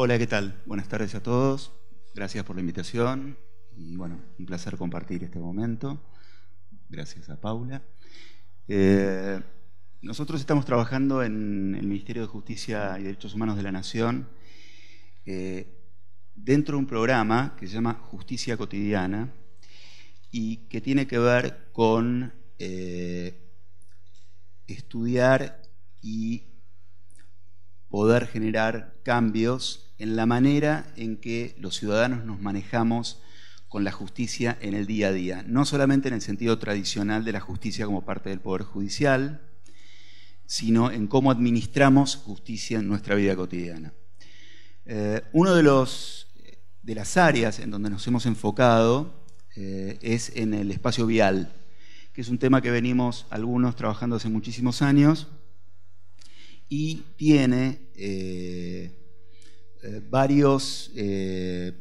Hola, ¿qué tal? Buenas tardes a todos. Gracias por la invitación. Y bueno, un placer compartir este momento. Gracias a Paula. Eh, nosotros estamos trabajando en el Ministerio de Justicia y Derechos Humanos de la Nación eh, dentro de un programa que se llama Justicia Cotidiana y que tiene que ver con eh, estudiar y poder generar cambios en la manera en que los ciudadanos nos manejamos con la justicia en el día a día, no solamente en el sentido tradicional de la justicia como parte del Poder Judicial, sino en cómo administramos justicia en nuestra vida cotidiana. Una eh, uno de, los, de las áreas en donde nos hemos enfocado eh, es en el espacio vial, que es un tema que venimos algunos trabajando hace muchísimos años y tiene eh, eh, varios, eh,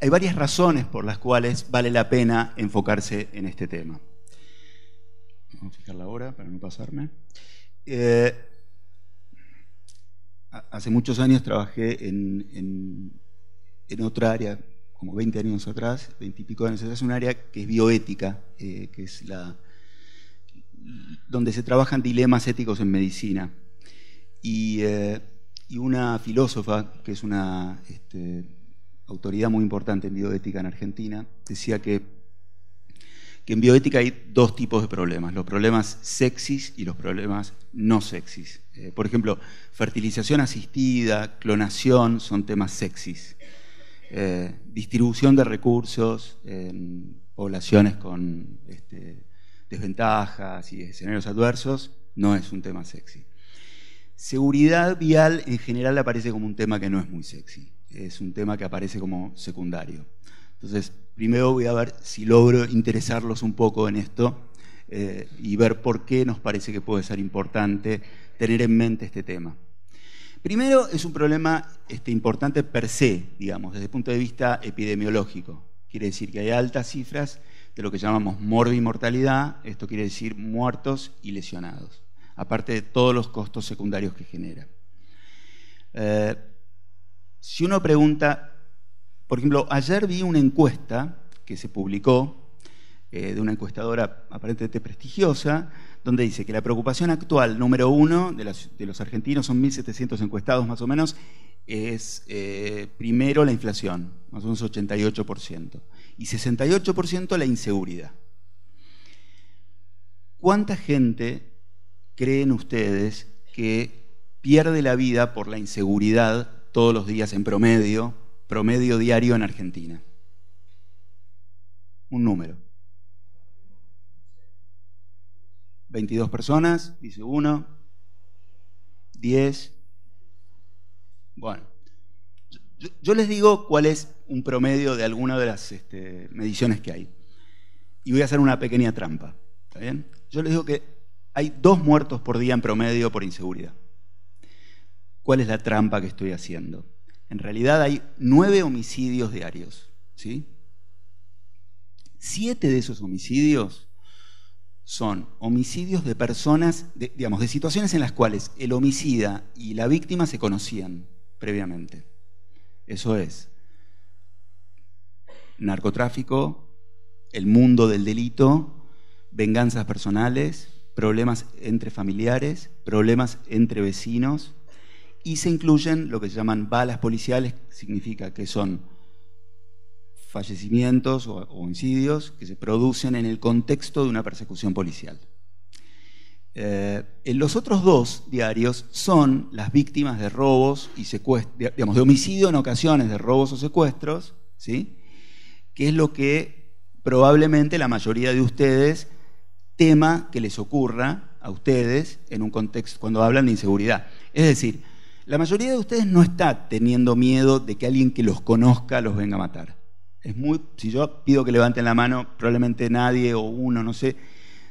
hay varias razones por las cuales vale la pena enfocarse en este tema. Vamos a fijar la hora para no pasarme. Eh, hace muchos años trabajé en, en, otra área, como 20 años atrás, 20 y pico años atrás, un área que es bioética, que es la donde se trabajan dilemas éticos en medicina. Y y una filósofa, que es una este, autoridad muy importante en bioética en Argentina, decía que, que en bioética hay dos tipos de problemas, los problemas sexys y los problemas no sexys. Eh, por ejemplo, fertilización asistida, clonación son temas sexys. Eh, distribución de recursos en poblaciones con este, desventajas y escenarios adversos no es un tema sexy seguridad vial en general aparece como un tema que no es muy sexy, es un tema que aparece como secundario. Entonces, primero voy a ver si logro interesarlos un poco en esto eh, y ver por qué nos parece que puede ser importante tener en mente este tema. Primero, es un problema este, importante per se, digamos, desde el punto de vista epidemiológico. Quiere decir que hay altas cifras de lo que llamamos mortalidad, esto quiere decir muertos y lesionados aparte de todos los costos secundarios que genera. Eh, si uno pregunta, por ejemplo, ayer vi una encuesta que se publicó eh, de una encuestadora aparentemente prestigiosa, donde dice que la preocupación actual número uno de, los argentinos, son 1.700 encuestados más o menos, es eh, primero la inflación, más o menos 88%, y 68% la inseguridad. ¿Cuánta gente creen ustedes que pierde la vida por la inseguridad todos los días en promedio, promedio diario en Argentina? Un número. 22 personas, dice uno. 10. Bueno, yo, les digo cuál es un promedio de alguna de las este, mediciones que hay. Y voy a hacer una pequeña trampa. ¿Está bien? Yo les digo que hay dos muertos por día en promedio por inseguridad. ¿Cuál es la trampa que estoy haciendo? En realidad hay nueve homicidios diarios. ¿sí? Siete de esos homicidios son homicidios de personas, digamos, de situaciones en las cuales el homicida y la víctima se conocían previamente. Eso es narcotráfico, el mundo del delito, venganzas personales, problemas entre familiares, problemas entre vecinos y se incluyen lo que se llaman balas policiales, significa que son fallecimientos o, homicidios que se producen en el contexto de una persecución policial. Eh, en los otros dos diarios son las víctimas de robos y secuestros, digamos, de homicidio en ocasiones de robos o secuestros, ¿sí? que es lo que probablemente la mayoría de ustedes tema que les ocurra a ustedes en un contexto cuando hablan de inseguridad. Es decir, la mayoría de ustedes no está teniendo miedo de que alguien que los conozca los venga a matar. Es muy, si yo pido que levanten la mano, probablemente nadie o uno, no sé,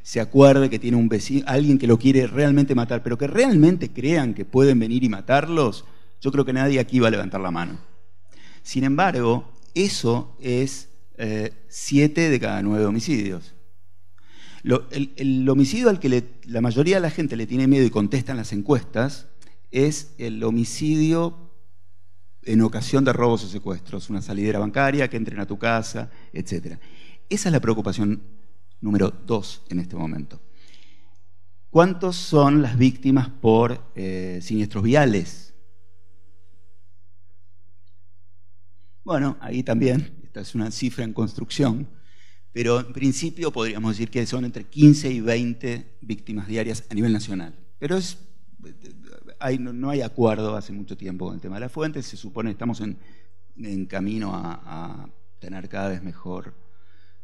se acuerde que tiene un vecino, alguien que lo quiere realmente matar, pero que realmente crean que pueden venir y matarlos, yo creo que nadie aquí va a levantar la mano. Sin embargo, eso es eh, siete de cada nueve homicidios el, homicidio al que la mayoría de la gente le tiene miedo y contesta en las encuestas es el homicidio en ocasión de robos o secuestros, una salidera bancaria, que entren a tu casa, etc. Esa es la preocupación número dos en este momento. ¿Cuántos son las víctimas por eh, siniestros viales? Bueno, ahí también, esta es una cifra en construcción pero en principio podríamos decir que son entre 15 y 20 víctimas diarias a nivel nacional. Pero no, hay acuerdo hace mucho tiempo con el tema de las fuentes, se supone que estamos en, camino a, tener cada vez mejor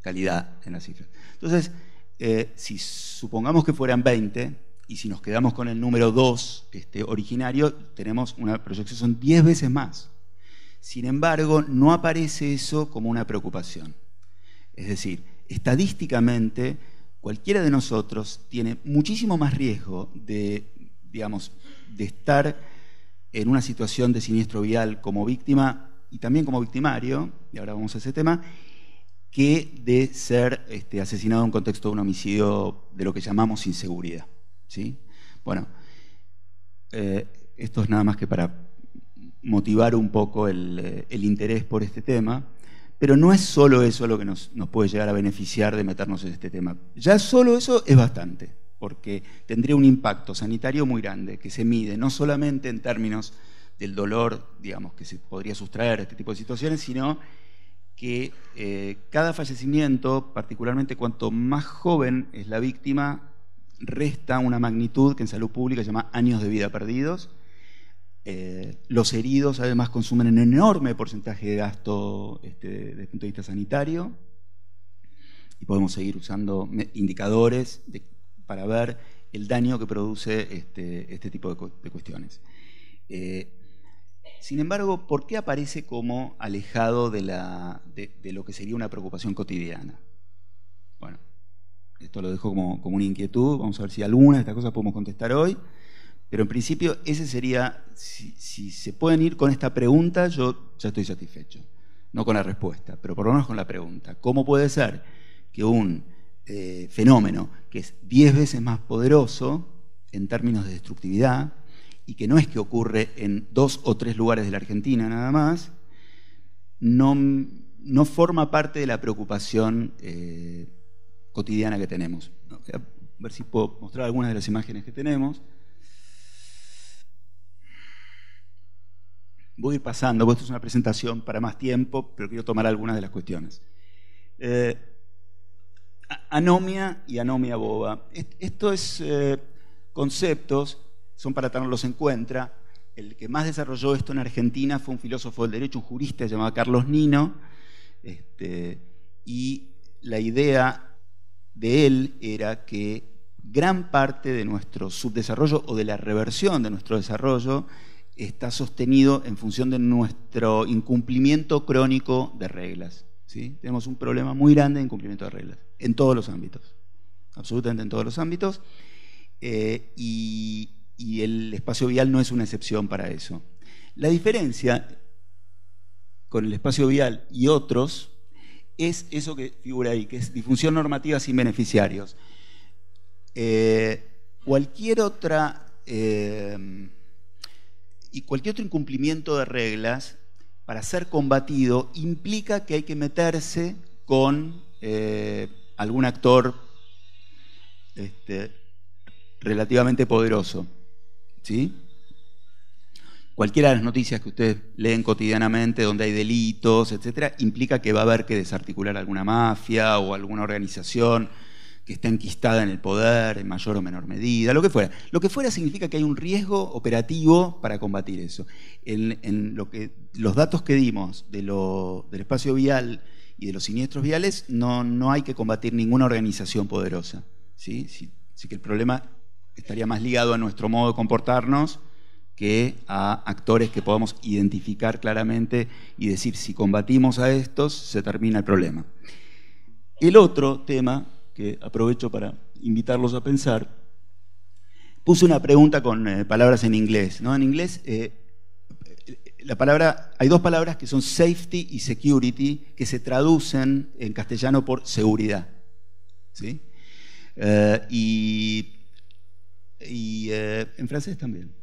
calidad en las cifras. Entonces, eh, si supongamos que fueran 20 y si nos quedamos con el número 2 este, originario, tenemos una proyección, son 10 veces más. Sin embargo, no aparece eso como una preocupación. Es decir, estadísticamente, cualquiera de nosotros tiene muchísimo más riesgo de, digamos, de estar en una situación de siniestro vial como víctima y también como victimario, y ahora vamos a ese tema, que de ser este, asesinado en contexto de un homicidio de lo que llamamos inseguridad. ¿sí? Bueno, eh, esto es nada más que para motivar un poco el eh, interés por este tema. Pero no es solo eso lo que nos, puede llegar a beneficiar de meternos en este tema. Ya solo eso es bastante, porque tendría un impacto sanitario muy grande que se mide no solamente en términos del dolor, digamos, que se podría sustraer este tipo de situaciones, sino que eh, cada fallecimiento, particularmente cuanto más joven es la víctima, resta una magnitud que en salud pública se llama años de vida perdidos eh, los heridos además consumen un enorme porcentaje de gasto este, desde el punto de vista sanitario y podemos seguir usando indicadores para ver el daño que produce este, este tipo de, cuestiones. Eh, sin embargo, ¿por qué aparece como alejado de, lo que sería una preocupación cotidiana? Bueno, esto lo dejo como, como una inquietud, vamos a ver si alguna de estas cosas podemos contestar hoy. Pero en principio ese sería, si, se pueden ir con esta pregunta, yo ya estoy satisfecho. No con la respuesta, pero por lo menos con la pregunta. ¿Cómo puede ser que un eh, fenómeno que es diez veces más poderoso en términos de destructividad y que no es que ocurre en dos o tres lugares de la Argentina nada más, no, forma parte de la preocupación eh, cotidiana que tenemos? a ver si puedo mostrar algunas de las imágenes que tenemos. Voy a ir pasando, esto es una presentación para más tiempo, pero quiero tomar algunas de las cuestiones. Eh, anomia y anomia boba. Estos eh, conceptos son para tenerlos en cuenta. El que más desarrolló esto en Argentina fue un filósofo del derecho, un jurista llamado Carlos Nino, este, y la idea de él era que gran parte de nuestro subdesarrollo o de la reversión de nuestro desarrollo está sostenido en función de nuestro incumplimiento crónico de reglas. Tenemos un problema muy grande de incumplimiento de reglas, en todos los ámbitos, absolutamente en todos los ámbitos, eh, y, el espacio vial no es una excepción para eso. La diferencia con el espacio vial y otros es eso que figura ahí, que es difusión normativa sin beneficiarios. Eh, cualquier otra eh, y cualquier otro incumplimiento de reglas, para ser combatido, implica que hay que meterse con eh, algún actor este, relativamente poderoso. ¿Sí? Cualquiera de las noticias que ustedes leen cotidianamente, donde hay delitos, etcétera, implica que va a haber que desarticular alguna mafia o alguna organización que está enquistada en el poder en mayor o menor medida, lo que fuera. Lo que fuera significa que hay un riesgo operativo para combatir eso. En, lo que, los datos que dimos de del espacio vial y de los siniestros viales, no, no hay que combatir ninguna organización poderosa. ¿sí? Sí, que el problema estaría más ligado a nuestro modo de comportarnos que a actores que podamos identificar claramente y decir si combatimos a estos, se termina el problema. El otro tema que aprovecho para invitarlos a pensar, puse una pregunta con eh, palabras en inglés. ¿no? En inglés, eh, la palabra, hay dos palabras que son safety y security, que se traducen en castellano por seguridad. ¿sí? Eh, y, en francés también.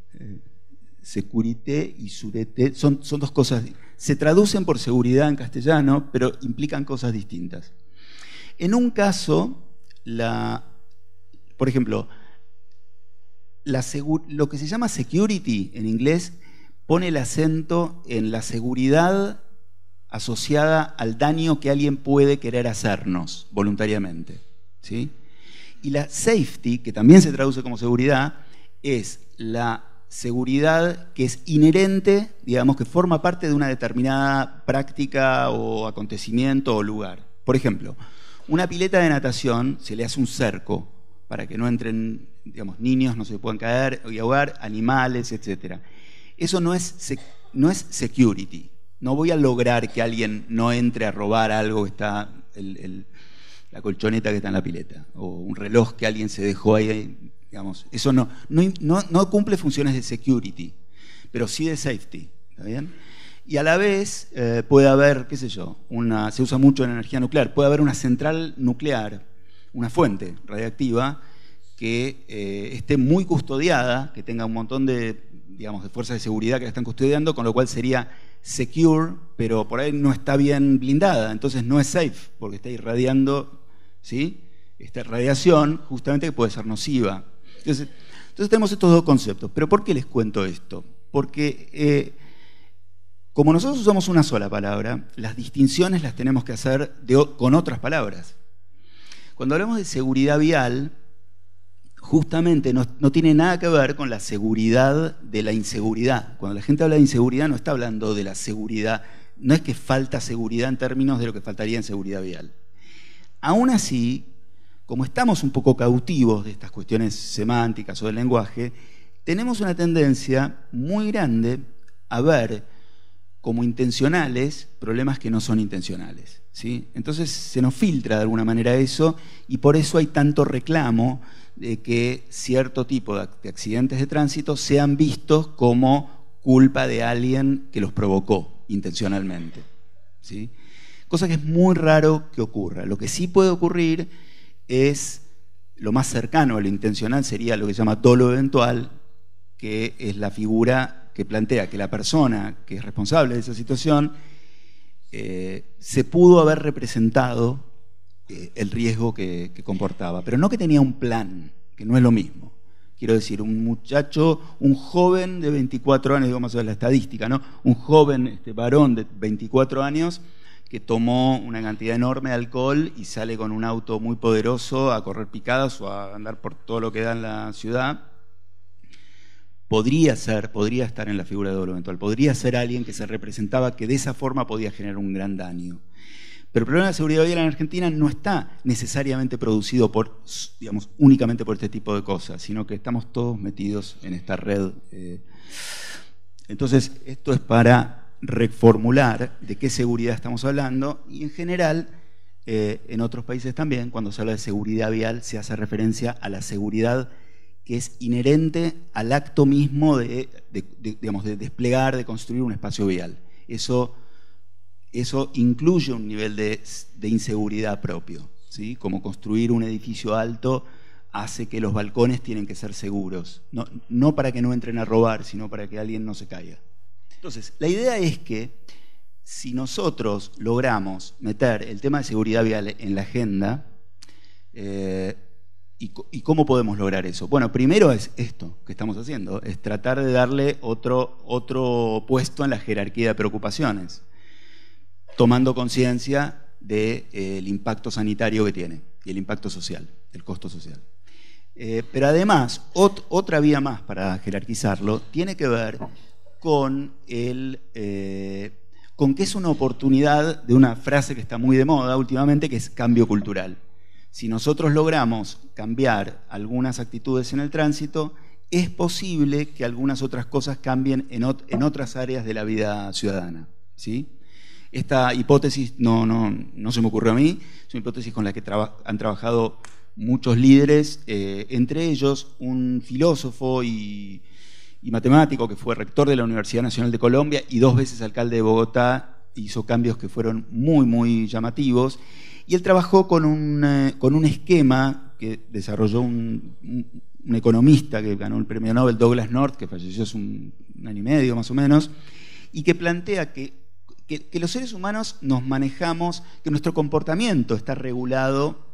securité y sureté son, son dos cosas. Se traducen por seguridad en castellano, pero implican cosas distintas. En un caso, la, por ejemplo, lo que se llama security en inglés pone el acento en la seguridad asociada al daño que alguien puede querer hacernos voluntariamente. Y la safety, que también se traduce como seguridad, es la seguridad que es inherente, digamos, que forma parte de una determinada práctica o acontecimiento o lugar. Por ejemplo, una pileta de natación se le hace un cerco para que no entren, digamos, niños, no se puedan caer y ahogar, animales, etc. Eso no es, no es security. No voy a lograr que alguien no entre a robar algo que está, el, la colchoneta que está en la pileta, o un reloj que alguien se dejó ahí, digamos. Eso no, no, no cumple funciones de security, pero sí de safety. ¿Está bien? y a la vez eh, puede haber, qué sé yo, una, se usa mucho en energía nuclear, puede haber una central nuclear, una fuente radiactiva que eh, esté muy custodiada, que tenga un montón de, digamos, de fuerzas de seguridad que la están custodiando, con lo cual sería secure, pero por ahí no está bien blindada, entonces no es safe, porque está irradiando, ¿sí? Esta radiación justamente que puede ser nociva. Entonces, tenemos estos dos conceptos. Pero ¿por qué les cuento esto? Porque eh, como nosotros usamos una sola palabra, las distinciones las tenemos que hacer con otras palabras. Cuando hablamos de seguridad vial, justamente no, no, tiene nada que ver con la seguridad de la inseguridad. Cuando la gente habla de inseguridad no está hablando de la seguridad, no es que falta seguridad en términos de lo que faltaría en seguridad vial. Aún así, como estamos un poco cautivos de estas cuestiones semánticas o del lenguaje, tenemos una tendencia muy grande a ver como intencionales problemas que no son intencionales. ¿sí? Entonces se nos filtra de alguna manera eso y por eso hay tanto reclamo de que cierto tipo de accidentes de tránsito sean vistos como culpa de alguien que los provocó intencionalmente. ¿sí? Cosa que es muy raro que ocurra. Lo que sí puede ocurrir es lo más cercano a lo intencional sería lo que se llama dolo eventual, que es la figura que plantea que la persona que es responsable de esa situación eh, se pudo haber representado eh, el riesgo que, comportaba, pero no que tenía un plan, que no es lo mismo. Quiero decir, un muchacho, un joven de 24 años, digamos, es la estadística, ¿no? Un joven este, varón de 24 años que tomó una cantidad enorme de alcohol y sale con un auto muy poderoso a correr picadas o a andar por todo lo que da en la ciudad podría ser, podría estar en la figura de eventual, podría ser alguien que se representaba que de esa forma podía generar un gran daño. Pero el problema de seguridad vial en Argentina no está necesariamente producido por, digamos, únicamente por este tipo de cosas, sino que estamos todos metidos en esta red. Eh. Entonces, esto es para reformular de qué seguridad estamos hablando y en general, eh, en otros países también, cuando se habla de seguridad vial, se hace referencia a la seguridad vial que es inherente al acto mismo de, digamos, de desplegar, de construir un espacio vial. Eso, eso incluye un nivel de, inseguridad propio, ¿sí? como construir un edificio alto hace que los balcones tienen que ser seguros, no, para que no entren a robar, sino para que alguien no se caiga. Entonces, la idea es que si nosotros logramos meter el tema de seguridad vial en la agenda, eh, ¿Y, cómo podemos lograr eso? Bueno, primero es esto que estamos haciendo, es tratar de darle otro, otro puesto en la jerarquía de preocupaciones, tomando conciencia del eh, impacto sanitario que tiene y el impacto social, el costo social. Eh, pero además, otra vía más para jerarquizarlo tiene que ver con, el, eh, con que es una oportunidad de una frase que está muy de moda últimamente, que es cambio cultural si nosotros logramos cambiar algunas actitudes en el tránsito, es posible que algunas otras cosas cambien en, otras áreas de la vida ciudadana. ¿sí? Esta hipótesis no, no, no se me ocurrió a mí, es una hipótesis con la que han trabajado muchos líderes, eh, entre ellos un filósofo y, y matemático que fue rector de la Universidad Nacional de Colombia y dos veces alcalde de Bogotá, hizo cambios que fueron muy, muy llamativos y él trabajó con un, esquema que desarrolló un, economista que ganó el premio Nobel, Douglas North, que falleció hace un, año y medio más o menos, y que plantea que, los seres humanos nos manejamos, que nuestro comportamiento está regulado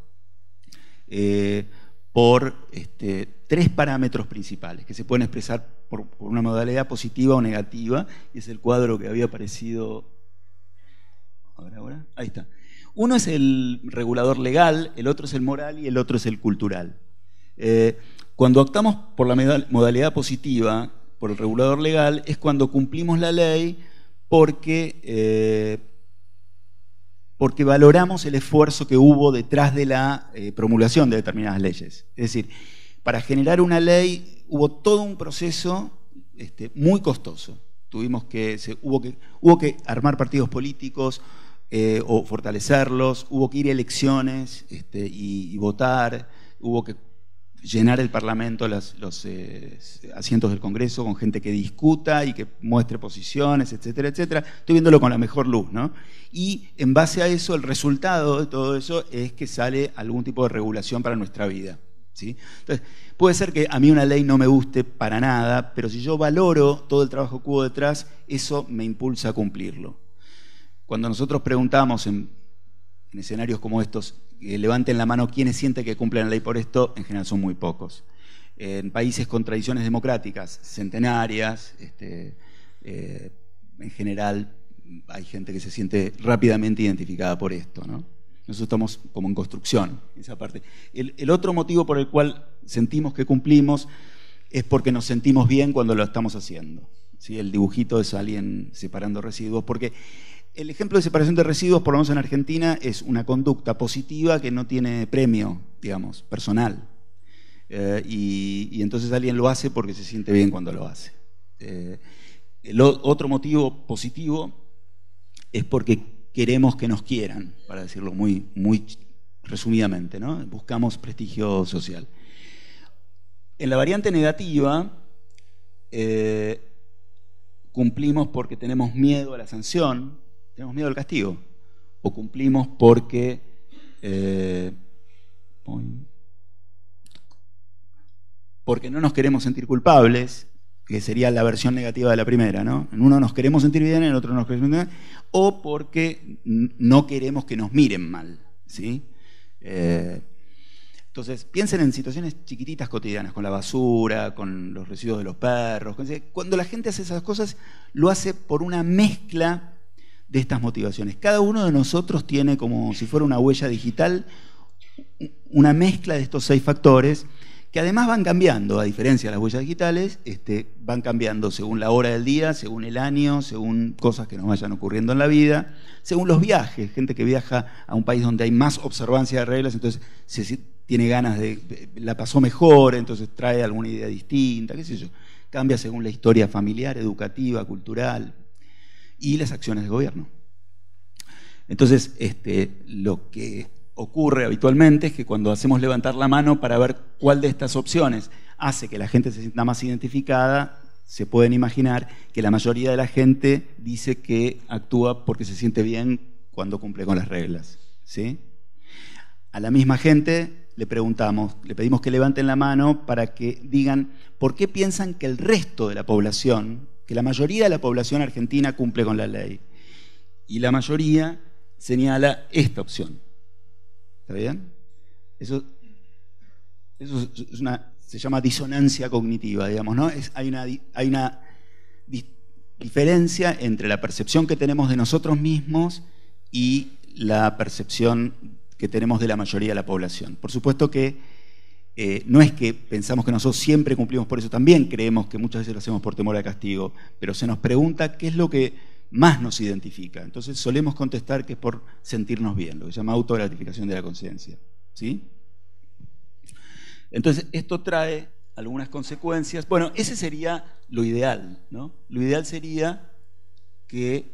eh, por este, tres parámetros principales que se pueden expresar por, por, una modalidad positiva o negativa, y es el cuadro que había aparecido. Ahora, ahora, ahí está. Uno es el regulador legal, el otro es el moral y el otro es el cultural. Eh, cuando optamos por la modalidad positiva, por el regulador legal, es cuando cumplimos la ley porque, eh, porque valoramos el esfuerzo que hubo detrás de la eh, promulgación de determinadas leyes. Es decir, para generar una ley hubo todo un proceso este, muy costoso. Tuvimos que, hubo que armar partidos políticos, eh, o fortalecerlos, hubo que ir a elecciones este, y, votar, hubo que llenar el Parlamento, los eh, asientos del Congreso con gente que discuta y que muestre posiciones, etcétera, etcétera. Estoy viéndolo con la mejor luz, ¿no? Y en base a eso, el resultado de todo eso es que sale algún tipo de regulación para nuestra vida. ¿Sí? Entonces, puede ser que a mí una ley no me guste para nada, pero si yo valoro todo el trabajo que hubo detrás, eso me impulsa a cumplirlo. Cuando nosotros preguntamos en, escenarios como estos, eh, levanten la mano quiénes sienten que cumplen la ley por esto, en general son muy pocos. En países con tradiciones democráticas, centenarias, este, eh, en general hay gente que se siente rápidamente identificada por esto. Nosotros estamos como en construcción, esa parte. El, otro motivo por el cual sentimos que cumplimos es porque nos sentimos bien cuando lo estamos haciendo. ¿sí? El dibujito es alguien separando residuos, porque el ejemplo de separación de residuos, por lo menos en Argentina, es una conducta positiva que no tiene premio, digamos, personal. Eh, y, entonces alguien lo hace porque se siente bien cuando lo hace. Eh, el otro motivo positivo es porque queremos que nos quieran, para decirlo muy, muy resumidamente, ¿no? Buscamos prestigio social. En la variante negativa, eh, cumplimos porque tenemos miedo a la sanción, tenemos miedo al castigo. O cumplimos porque... Eh, porque no nos queremos sentir culpables, que sería la versión negativa de la primera, ¿no? En uno nos queremos sentir bien, en el otro nos queremos sentir bien, o porque no queremos que nos miren mal, ¿sí? Eh, entonces, piensen en situaciones chiquititas cotidianas, con la basura, con los residuos de los perros. Cuando la gente hace esas cosas, lo hace por una mezcla de estas motivaciones. Cada uno de nosotros tiene como si fuera una huella digital una mezcla de estos seis factores que además van cambiando, a diferencia de las huellas digitales, este, van cambiando según la hora del día, según el año, según cosas que nos vayan ocurriendo en la vida, según los viajes, gente que viaja a un país donde hay más observancia de reglas, entonces tiene ganas de, la pasó mejor, entonces trae alguna idea distinta, qué sé yo, cambia según la historia familiar, educativa, cultural, y las acciones del gobierno. Entonces, este, lo que ocurre habitualmente es que cuando hacemos levantar la mano para ver cuál de estas opciones hace que la gente se sienta más identificada, se pueden imaginar que la mayoría de la gente dice que actúa porque se siente bien cuando cumple con las reglas. ¿sí? A la misma gente le preguntamos, le pedimos que levanten la mano para que digan por qué piensan que el resto de la población que la mayoría de la población argentina cumple con la ley. Y la mayoría señala esta opción. ¿Está bien? Eso, se llama disonancia cognitiva, digamos, ¿no? Es, hay una, hay una diferencia entre la percepción que tenemos de nosotros mismos y la percepción que tenemos de la mayoría de la población. Por supuesto que eh, no es que pensamos que nosotros siempre cumplimos por eso, también creemos que muchas veces lo hacemos por temor al castigo, pero se nos pregunta qué es lo que más nos identifica. Entonces solemos contestar que es por sentirnos bien, lo que se llama autogratificación de la conciencia. ¿sí? Entonces esto trae algunas consecuencias. Bueno, ese sería lo ideal. ¿no? Lo ideal sería que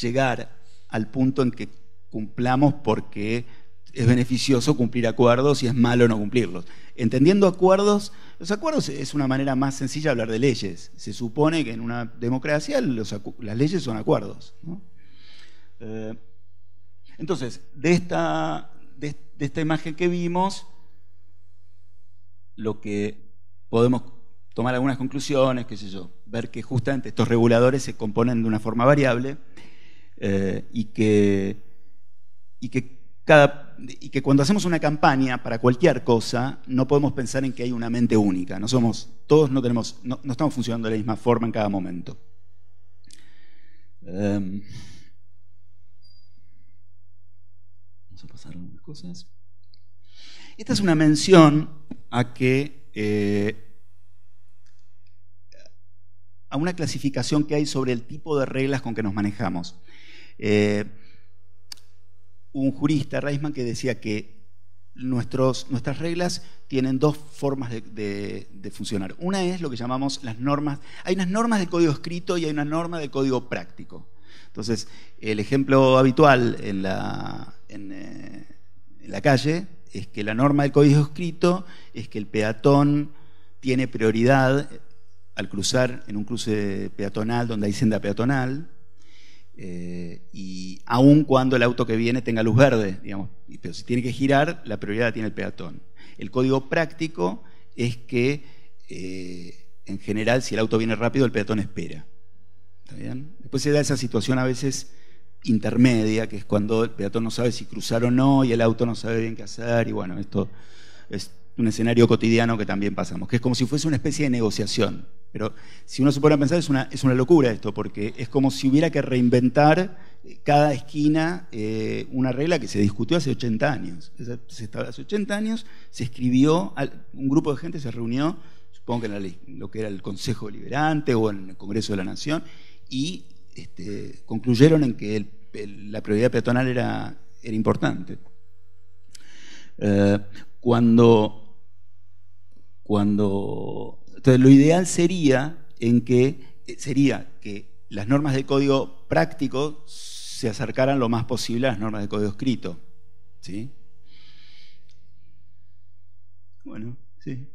llegar al punto en que cumplamos porque es beneficioso cumplir acuerdos y es malo no cumplirlos. Entendiendo acuerdos, los acuerdos es una manera más sencilla de hablar de leyes. Se supone que en una democracia las leyes son acuerdos. Eh, entonces, de esta, de, esta imagen que vimos, lo que podemos tomar algunas conclusiones, qué sé yo, ver que justamente estos reguladores se componen de una forma variable y eh, y que y que cuando hacemos una campaña para cualquier cosa, no podemos pensar en que hay una mente única. No somos, todos no tenemos, no, estamos funcionando de la misma forma en cada momento. Em, vamos a pasar algunas cosas. Esta es una mención a que eh, a una clasificación que hay sobre el tipo de reglas con que nos manejamos. Eh, un jurista, Reisman, que decía que nuestras reglas tienen dos formas de, funcionar. Una es lo que llamamos las normas. Hay unas normas de código escrito y hay una norma de código práctico. Entonces, el ejemplo habitual en la, eh, la calle es que la norma del código escrito es que el peatón tiene prioridad al cruzar en un cruce peatonal donde hay senda peatonal, eh, y aun cuando el auto que viene tenga luz verde, digamos, pero si tiene que girar, la prioridad la tiene el peatón. El código práctico es que eh, en general si el auto viene rápido, el peatón espera. Después se da esa situación a veces intermedia, que es cuando el peatón no sabe si cruzar o no y el auto no sabe bien qué hacer, y bueno, esto es un escenario cotidiano que también pasamos, que es como si fuese una especie de negociación. Pero si uno se pone a pensar, es una, locura esto, porque es como si hubiera que reinventar cada esquina eh, una regla que se discutió hace 80 años. Se hace 80 años se escribió, un grupo de gente se reunió, supongo que en lo que era el Consejo deliberante o en el Congreso de la Nación, y este, concluyeron en que la prioridad peatonal era, importante. Eh, cuando cuando, entonces, lo ideal sería, en que, eh, sería que las normas de código práctico se acercaran lo más posible a las normas de código escrito. Bueno, sí.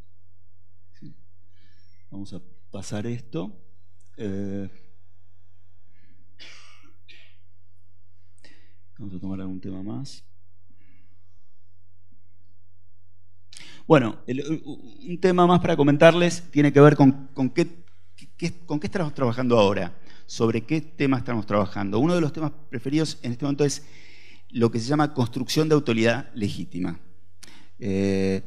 Vamos a pasar esto. Eh, vamos a tomar algún tema más. Bueno, un tema más para comentarles tiene que ver con, qué, con qué estamos trabajando ahora, sobre qué tema estamos trabajando. Uno de los temas preferidos en este momento es lo que se llama construcción de autoridad legítima. Eh,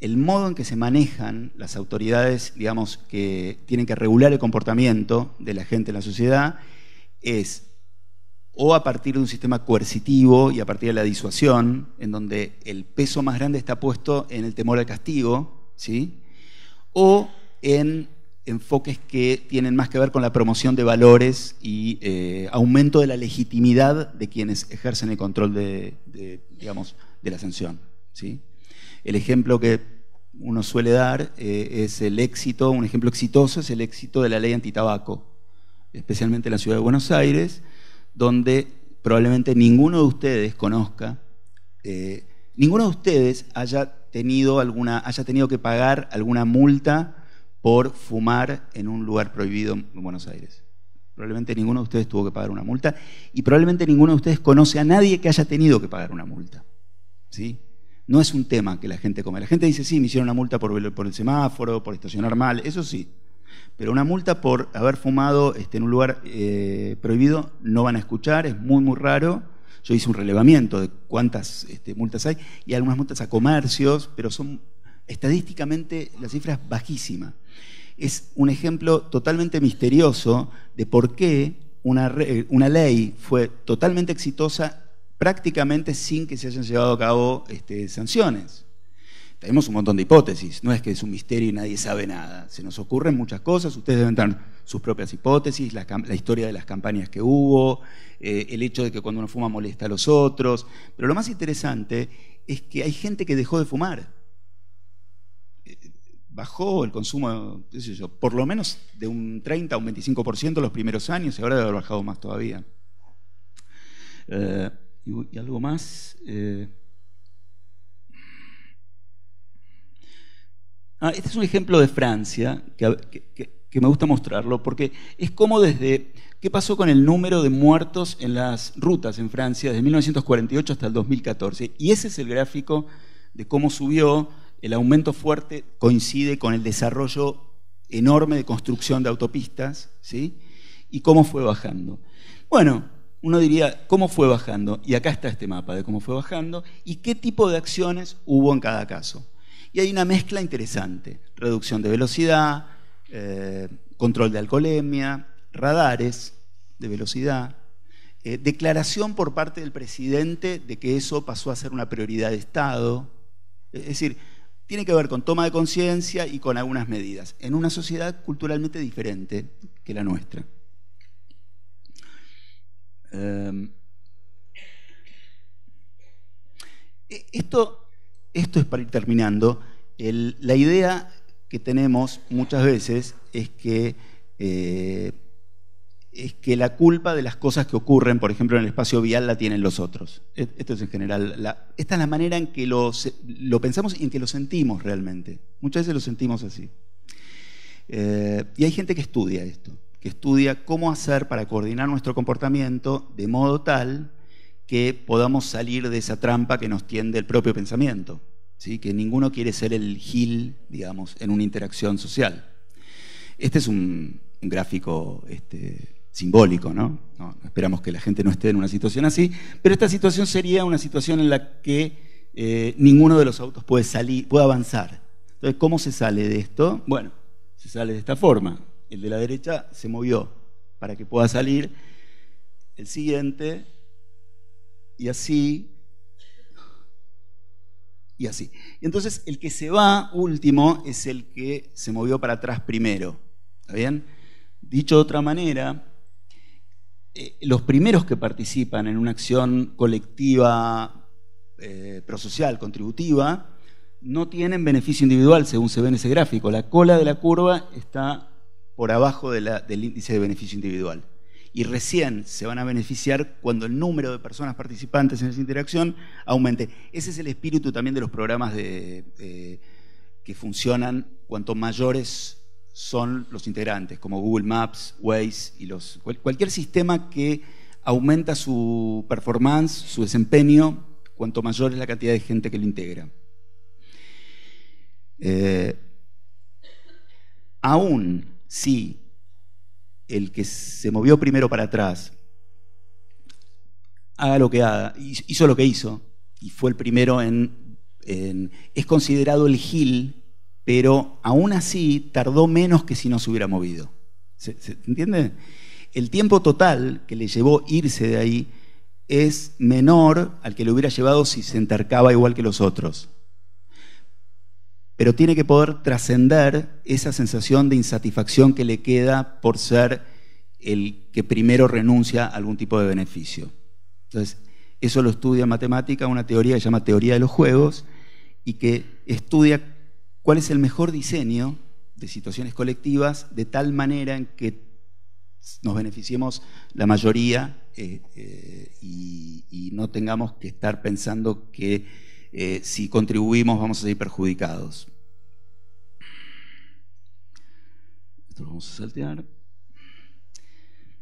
el modo en que se manejan las autoridades, digamos, que tienen que regular el comportamiento de la gente en la sociedad, es o a partir de un sistema coercitivo y a partir de la disuasión, en donde el peso más grande está puesto en el temor al castigo, ¿sí? o en enfoques que tienen más que ver con la promoción de valores y eh, aumento de la legitimidad de quienes ejercen el control de, la sanción. ¿sí? El ejemplo que uno suele dar eh, es el éxito, un ejemplo exitoso es el éxito de la ley antitabaco, especialmente en la ciudad de Buenos Aires, donde probablemente ninguno de ustedes conozca, eh, ninguno de ustedes haya tenido, alguna, haya tenido que pagar alguna multa por fumar en un lugar prohibido en Buenos Aires. Probablemente ninguno de ustedes tuvo que pagar una multa y probablemente ninguno de ustedes conoce a nadie que haya tenido que pagar una multa. ¿Sí? No es un tema que la gente come. La gente dice, sí, me hicieron una multa por, por el semáforo, por estacionar mal, eso sí. Pero una multa por haber fumado este, en un lugar eh, prohibido no van a escuchar, es muy, muy raro. Yo hice un relevamiento de cuántas este, multas hay y algunas multas a comercios, pero son estadísticamente la cifra es bajísima. Es un ejemplo totalmente misterioso de por qué una, eh, ley fue totalmente exitosa prácticamente sin que se hayan llevado a cabo este, sanciones tenemos un montón de hipótesis, no es que es un misterio y nadie sabe nada. Se nos ocurren muchas cosas, ustedes deben tener sus propias hipótesis, la, historia de las campañas que hubo, eh, el hecho de que cuando uno fuma molesta a los otros, pero lo más interesante es que hay gente que dejó de fumar. Eh, bajó el consumo, qué sé yo, por lo menos de un 30 a un 25% los primeros años y ahora debe haber bajado más todavía. Eh, y, y, algo más. Ah, este es un ejemplo de Francia que, me gusta mostrarlo porque es como desde qué pasó con el número de muertos en las rutas en Francia desde 1948 hasta el 2014. Y ese es el gráfico de cómo subió. El aumento fuerte coincide con el desarrollo enorme de construcción de autopistas, ¿sí? Y cómo fue bajando. Bueno, uno diría, ¿cómo fue bajando? Y acá está este mapa de cómo fue bajando y qué tipo de acciones hubo en cada caso. Y hay una mezcla interesante, reducción de velocidad, eh, control de alcoholemia, radares de velocidad, eh, declaración por parte del presidente de que eso pasó a ser una prioridad de Estado. Es decir, tiene que ver con toma de conciencia y con algunas medidas, en una sociedad culturalmente diferente que la nuestra. Em, e, esto esto es para ir terminando, la idea que tenemos muchas veces es que, eh, es que la culpa de las cosas que ocurren, por ejemplo, en el espacio vial la tienen los otros. E, esto es en general, esta es la manera en que lo, pensamos y en que lo sentimos realmente. Muchas veces lo sentimos así. Eh, y hay gente que estudia esto, que estudia cómo hacer para coordinar nuestro comportamiento de modo tal que podamos salir de esa trampa que nos tiende el propio pensamiento, ¿sí? que ninguno quiere ser el gil, digamos, en una interacción social. Este es un, gráfico este, simbólico, ¿no? Esperamos que la gente no esté en una situación así, pero esta situación sería una situación en la que eh, ninguno de los autos puede salir, puede avanzar. Entonces, ¿cómo se sale de esto? Bueno, se sale de esta forma. El de la derecha se movió para que pueda salir. El siguiente y así, y así. Y entonces el que se va último es el que se movió para atrás primero. ¿Está bien? Dicho de otra manera, eh, los primeros que participan en una acción colectiva, eh, prosocial, contributiva, no tienen beneficio individual, según se ve en ese gráfico. La cola de la curva está por abajo del índice de beneficio individual y recién se van a beneficiar cuando el número de personas participantes en esa interacción aumente. Ese es el espíritu también de los programas eh, que funcionan cuanto mayores son los integrantes, como Google Maps, Waze y los, cualquier sistema que aumenta su performance, su desempeño, cuanto mayor es la cantidad de gente que lo integra. Eh, aún si el que se movió primero para atrás, haga lo que haga, hizo lo que hizo y fue el primero en, es considerado el Gil, pero aún así tardó menos que si no se hubiera movido. entiende? El tiempo total que le llevó irse de ahí es menor al que le hubiera llevado si se entercaba igual que los otros pero tiene que poder trascender esa sensación de insatisfacción que le queda por ser el que primero renuncia a algún tipo de beneficio. Entonces, eso lo estudia matemática, una teoría que se llama teoría de los juegos, y que estudia cuál es el mejor diseño de situaciones colectivas de tal manera en que nos beneficiemos la mayoría eh, eh, y no tengamos que estar pensando que eh, si contribuimos vamos a ser perjudicados. Esto lo vamos a saltear.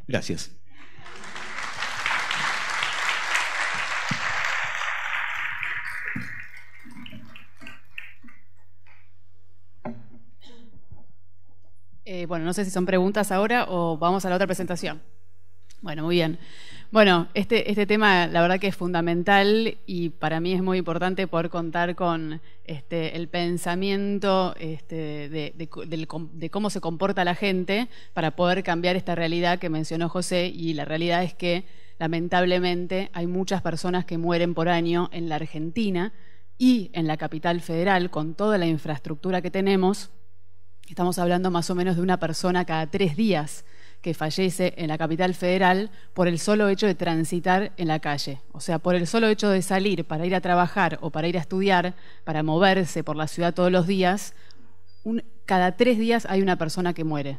Gracias. Eh, bueno, no sé si son preguntas ahora o vamos a la otra presentación. Bueno, muy bien. Bueno, este, este, tema la verdad que es fundamental y para mí es muy importante poder contar con este, el pensamiento este, de, cómo se comporta la gente para poder cambiar esta realidad que mencionó José y la realidad es que lamentablemente hay muchas personas que mueren por año en la Argentina y en la capital federal con toda la infraestructura que tenemos. Estamos hablando más o menos de una persona cada tres días que fallece en la capital federal por el solo hecho de transitar en la calle. O sea, por el solo hecho de salir para ir a trabajar o para ir a estudiar, para moverse por la ciudad todos los días, cada tres días hay una persona que muere.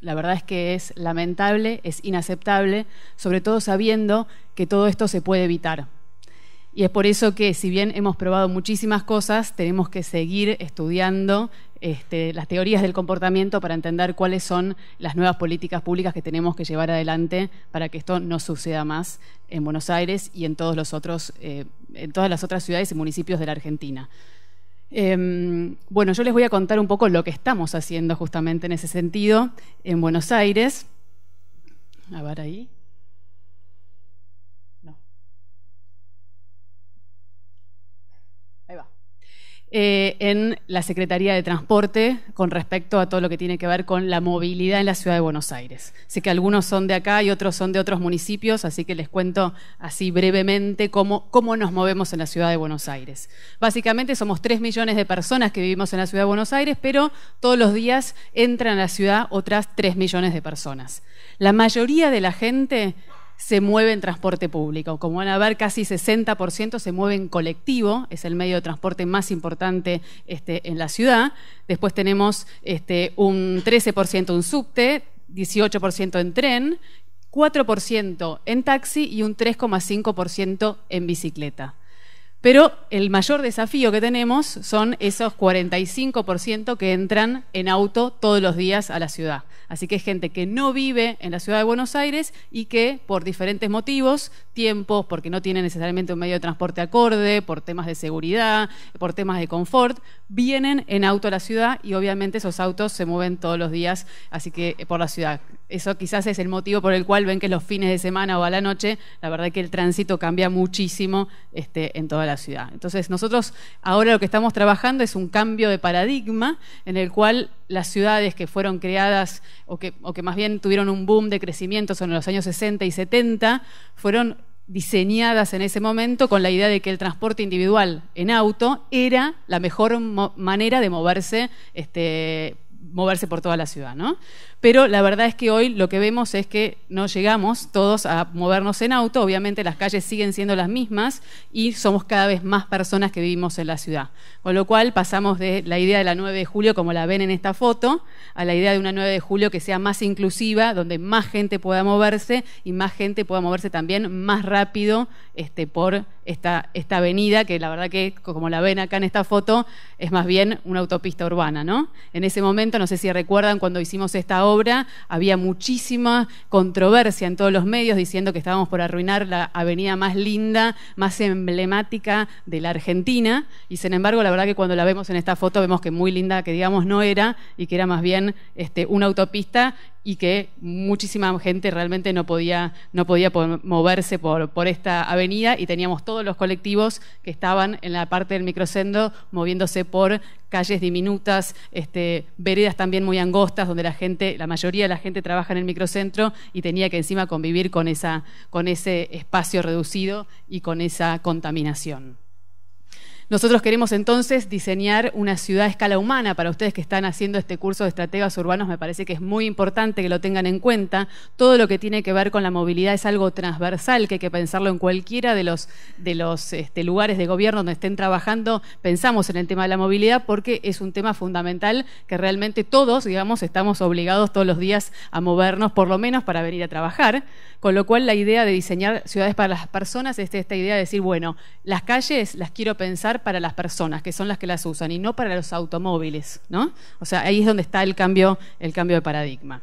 La verdad es que es lamentable, es inaceptable, sobre todo sabiendo que todo esto se puede evitar. Y es por eso que si bien hemos probado muchísimas cosas, tenemos que seguir estudiando este, las teorías del comportamiento para entender cuáles son las nuevas políticas públicas que tenemos que llevar adelante para que esto no suceda más en Buenos Aires y en eh, todas las otras ciudades y municipios de la Argentina. Em, bueno, yo les voy a contar un poco lo que estamos haciendo justamente en ese sentido en Buenos Aires. A ver ahí. Eh, en la Secretaría de Transporte con respecto a todo lo que tiene que ver con la movilidad en la ciudad de Buenos Aires. Sé que algunos son de acá y otros son de otros municipios, así que les cuento así brevemente cómo, cómo nos movemos en la ciudad de Buenos Aires. Básicamente somos 3 millones de personas que vivimos en la ciudad de Buenos Aires, pero todos los días entran a la ciudad otras 3 millones de personas. La mayoría de la gente se mueve en transporte público. Como van a ver, casi 60% se mueve en colectivo, es el medio de transporte más importante este, en la ciudad. Después tenemos este, un 13% en subte, 18% en tren, 4% en taxi y un 3,5% en bicicleta. Pero el mayor desafío que tenemos son esos 45% que entran en auto todos los días a la ciudad. Así que es gente que no vive en la ciudad de Buenos Aires y que por diferentes motivos, tiempos, porque no tiene necesariamente un medio de transporte acorde, por temas de seguridad, por temas de confort, vienen en auto a la ciudad y obviamente esos autos se mueven todos los días, así que eh, por la ciudad. Eso quizás es el motivo por el cual ven que los fines de semana o a la noche, la verdad que el tránsito cambia muchísimo este, en toda la ciudad. Entonces nosotros ahora lo que estamos trabajando es un cambio de paradigma en el cual las ciudades que fueron creadas o que, o que más bien tuvieron un boom de crecimiento son en los años 60 y 70 fueron diseñadas en ese momento con la idea de que el transporte individual en auto era la mejor manera de moverse este, moverse por toda la ciudad, ¿no? Pero la verdad es que hoy lo que vemos es que no llegamos todos a movernos en auto, obviamente las calles siguen siendo las mismas y somos cada vez más personas que vivimos en la ciudad. Con lo cual pasamos de la idea de la 9 de julio, como la ven en esta foto, a la idea de una 9 de julio que sea más inclusiva, donde más gente pueda moverse y más gente pueda moverse también más rápido este, por esta, esta avenida, que la verdad que, como la ven acá en esta foto, es más bien una autopista urbana, ¿no? En ese momento, no sé si recuerdan, cuando hicimos esta obra, había muchísima controversia en todos los medios diciendo que estábamos por arruinar la avenida más linda, más emblemática de la Argentina, y sin embargo, la verdad que cuando la vemos en esta foto, vemos que muy linda, que digamos no era, y que era más bien este, una autopista y que muchísima gente realmente no podía, no podía moverse por, esta avenida y teníamos todos los colectivos que estaban en la parte del microcentro moviéndose por calles diminutas, este, veredas también muy angostas donde la gente, la mayoría de la gente trabaja en el microcentro y tenía que encima convivir con, esa, con ese espacio reducido y con esa contaminación. Nosotros queremos entonces diseñar una ciudad a escala humana. Para ustedes que están haciendo este curso de estrategas urbanos, me parece que es muy importante que lo tengan en cuenta. Todo lo que tiene que ver con la movilidad es algo transversal, que hay que pensarlo en cualquiera de los, de los este, lugares de gobierno donde estén trabajando. Pensamos en el tema de la movilidad porque es un tema fundamental que realmente todos, digamos, estamos obligados todos los días a movernos, por lo menos para venir a trabajar. Con lo cual, la idea de diseñar ciudades para las personas es esta idea de decir, bueno, las calles las quiero pensar para las personas, que son las que las usan, y no para los automóviles, ¿no? O sea, ahí es donde está el cambio, el cambio de paradigma.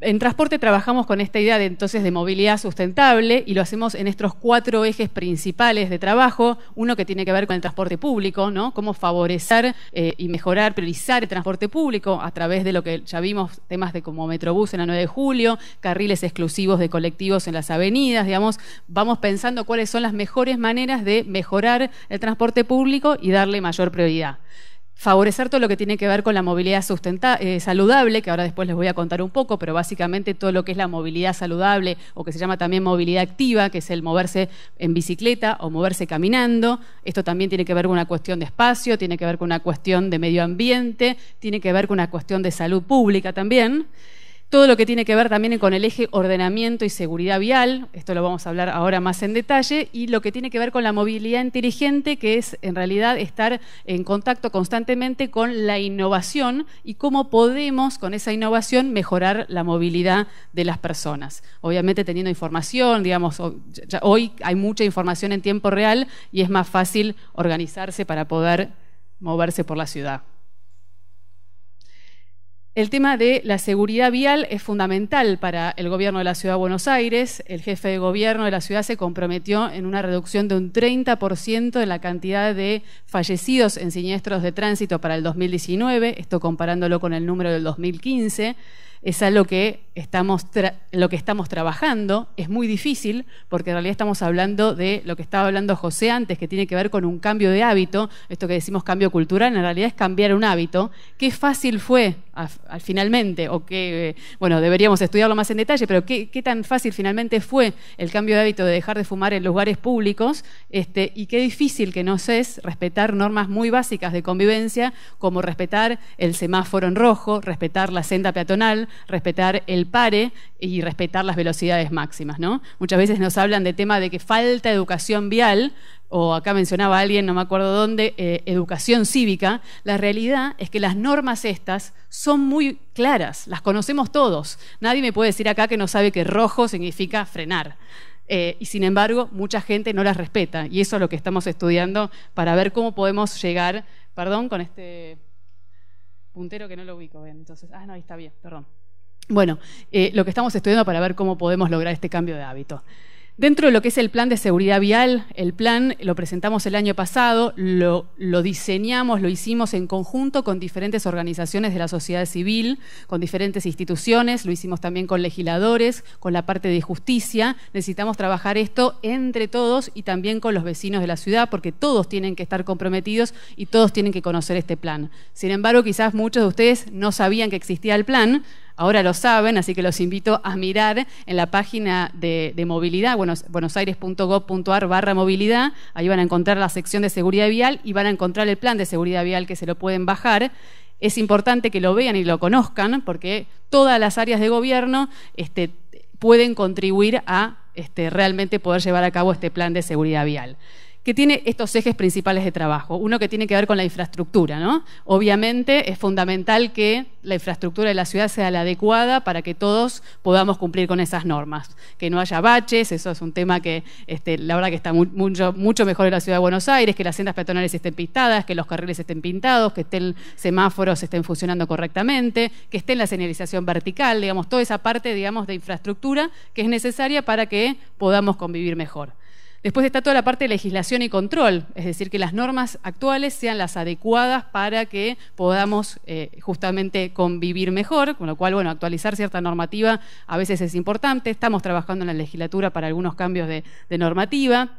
en transporte trabajamos con esta idea de entonces de movilidad sustentable y lo hacemos en estos cuatro ejes principales de trabajo. Uno que tiene que ver con el transporte público, ¿no? Cómo favorecer eh, y mejorar, priorizar el transporte público a través de lo que ya vimos, temas de como Metrobús en la 9 de julio, carriles exclusivos de colectivos en las avenidas, digamos, vamos pensando cuáles son las mejores maneras de mejorar el transporte público y darle mayor prioridad favorecer todo lo que tiene que ver con la movilidad eh, saludable, que ahora después les voy a contar un poco, pero básicamente todo lo que es la movilidad saludable o que se llama también movilidad activa, que es el moverse en bicicleta o moverse caminando. Esto también tiene que ver con una cuestión de espacio, tiene que ver con una cuestión de medio ambiente, tiene que ver con una cuestión de salud pública también todo lo que tiene que ver también con el eje ordenamiento y seguridad vial, esto lo vamos a hablar ahora más en detalle, y lo que tiene que ver con la movilidad inteligente, que es en realidad estar en contacto constantemente con la innovación y cómo podemos con esa innovación mejorar la movilidad de las personas. Obviamente teniendo información, digamos, hoy hay mucha información en tiempo real y es más fácil organizarse para poder moverse por la ciudad. El tema de la seguridad vial es fundamental para el gobierno de la Ciudad de Buenos Aires. El jefe de gobierno de la ciudad se comprometió en una reducción de un 30% en la cantidad de fallecidos en siniestros de tránsito para el 2019, esto comparándolo con el número del 2015 es algo que lo que estamos trabajando. Es muy difícil porque en realidad estamos hablando de lo que estaba hablando José antes, que tiene que ver con un cambio de hábito. Esto que decimos cambio cultural, en realidad es cambiar un hábito. Qué fácil fue finalmente, o que, eh, bueno, deberíamos estudiarlo más en detalle, pero qué, tan fácil finalmente fue el cambio de hábito de dejar de fumar en lugares públicos este, y qué difícil que nos es respetar normas muy básicas de convivencia como respetar el semáforo en rojo, respetar la senda peatonal, respetar el pare y respetar las velocidades máximas. ¿no? Muchas veces nos hablan de tema de que falta educación vial, o acá mencionaba alguien, no me acuerdo dónde, eh, educación cívica, la realidad es que las normas estas son muy claras, las conocemos todos. Nadie me puede decir acá que no sabe que rojo significa frenar. Eh, y sin embargo, mucha gente no las respeta. Y eso es lo que estamos estudiando para ver cómo podemos llegar, perdón, con este puntero que no lo ubico bien. Entonces, ah, no, ahí está bien, perdón. Bueno, eh, lo que estamos estudiando para ver cómo podemos lograr este cambio de hábito. Dentro de lo que es el plan de seguridad vial, el plan lo presentamos el año pasado, lo, diseñamos, lo hicimos en conjunto con diferentes organizaciones de la sociedad civil, con diferentes instituciones, lo hicimos también con legisladores, con la parte de justicia. Necesitamos trabajar esto entre todos y también con los vecinos de la ciudad, porque todos tienen que estar comprometidos y todos tienen que conocer este plan. Sin embargo, quizás muchos de ustedes no sabían que existía el plan, ahora lo saben, así que los invito a mirar en la página de, movilidad, buenos, buenosaires.gov.ar barra movilidad, ahí van a encontrar la sección de seguridad vial y van a encontrar el plan de seguridad vial que se lo pueden bajar es importante que lo vean y lo conozcan, porque todas las áreas de gobierno este, pueden contribuir a este, realmente poder llevar a cabo este plan de seguridad vial que tiene estos ejes principales de trabajo. Uno que tiene que ver con la infraestructura, ¿no? Obviamente es fundamental que la infraestructura de la ciudad sea la adecuada para que todos podamos cumplir con esas normas. Que no haya baches, eso es un tema que este, la verdad que está mucho, mejor en la ciudad de Buenos Aires, que las sendas peatonales estén pintadas, que los carriles estén pintados, que estén semáforos estén funcionando correctamente, que esté la señalización vertical, digamos, toda esa parte, digamos, de infraestructura que es necesaria para que podamos convivir mejor. Después está toda la parte de legislación y control, es decir, que las normas actuales sean las adecuadas para que podamos eh, justamente convivir mejor, con lo cual, bueno, actualizar cierta normativa a veces es importante. Estamos trabajando en la legislatura para algunos cambios de normativa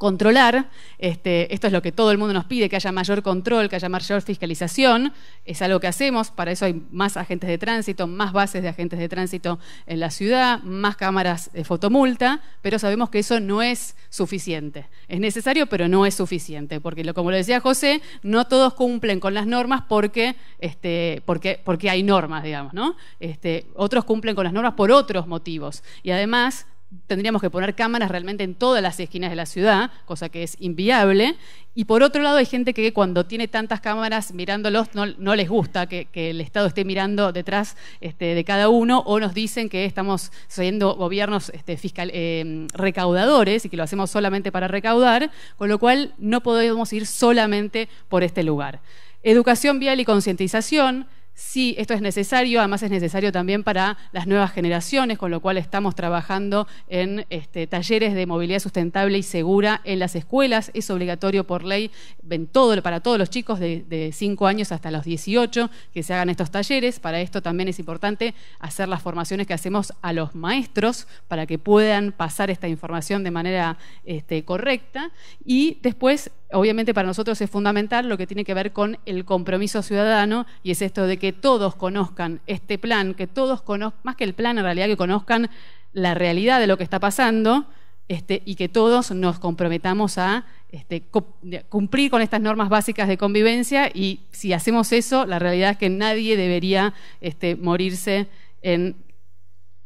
controlar. Este, esto es lo que todo el mundo nos pide, que haya mayor control, que haya mayor fiscalización. Es algo que hacemos, para eso hay más agentes de tránsito, más bases de agentes de tránsito en la ciudad, más cámaras de fotomulta, pero sabemos que eso no es suficiente. Es necesario, pero no es suficiente, porque como lo decía José, no todos cumplen con las normas porque, este, porque, hay normas, digamos, ¿no? Este, otros cumplen con las normas por otros motivos. Y además tendríamos que poner cámaras realmente en todas las esquinas de la ciudad, cosa que es inviable. Y por otro lado, hay gente que cuando tiene tantas cámaras mirándolos no, les gusta que, el Estado esté mirando detrás este, de cada uno o nos dicen que estamos siendo gobiernos este, fiscal, eh, recaudadores y que lo hacemos solamente para recaudar, con lo cual no podemos ir solamente por este lugar. Educación vial y concientización Sí, esto es necesario, además es necesario también para las nuevas generaciones, con lo cual estamos trabajando en este, talleres de movilidad sustentable y segura en las escuelas. Es obligatorio por ley para todos los chicos de, 5 años hasta los 18 que se hagan estos talleres. Para esto también es importante hacer las formaciones que hacemos a los maestros para que puedan pasar esta información de manera este, correcta. Y después obviamente para nosotros es fundamental lo que tiene que ver con el compromiso ciudadano y es esto de que todos conozcan este plan, que todos conozcan, más que el plan en realidad, que conozcan la realidad de lo que está pasando este, y que todos nos comprometamos a este, cumplir con estas normas básicas de convivencia y si hacemos eso, la realidad es que nadie debería este, morirse en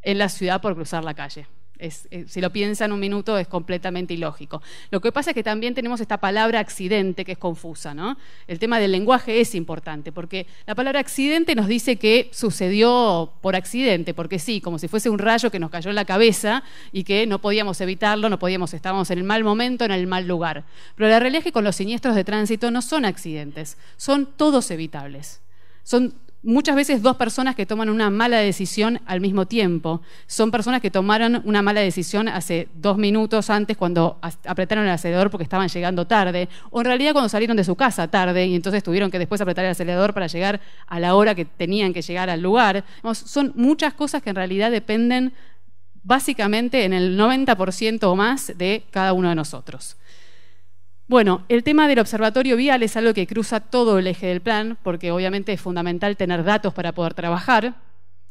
la ciudad por cruzar la calle. Eh, si lo piensan un minuto es completamente ilógico. Lo que pasa es que también tenemos esta palabra accidente que es confusa, ¿no? El tema del lenguaje es importante porque la palabra accidente nos dice que sucedió por accidente, porque sí, como si fuese un rayo que nos cayó en la cabeza y que no podíamos evitarlo, no podíamos, estábamos en el mal momento, en el mal lugar. Pero la realidad es que con los siniestros de tránsito no son accidentes, son todos evitables. Son muchas veces dos personas que toman una mala decisión al mismo tiempo. Son personas que tomaron una mala decisión hace dos minutos antes cuando apretaron el acelerador porque estaban llegando tarde, o en realidad cuando salieron de su casa tarde y entonces tuvieron que después apretar el acelerador para llegar a la hora que tenían que llegar al lugar. son muchas cosas que en realidad dependen básicamente en el 90% o más de cada uno de nosotros. Bueno, el tema del observatorio vial es algo que cruza todo el eje del plan, porque obviamente es fundamental tener datos para poder trabajar,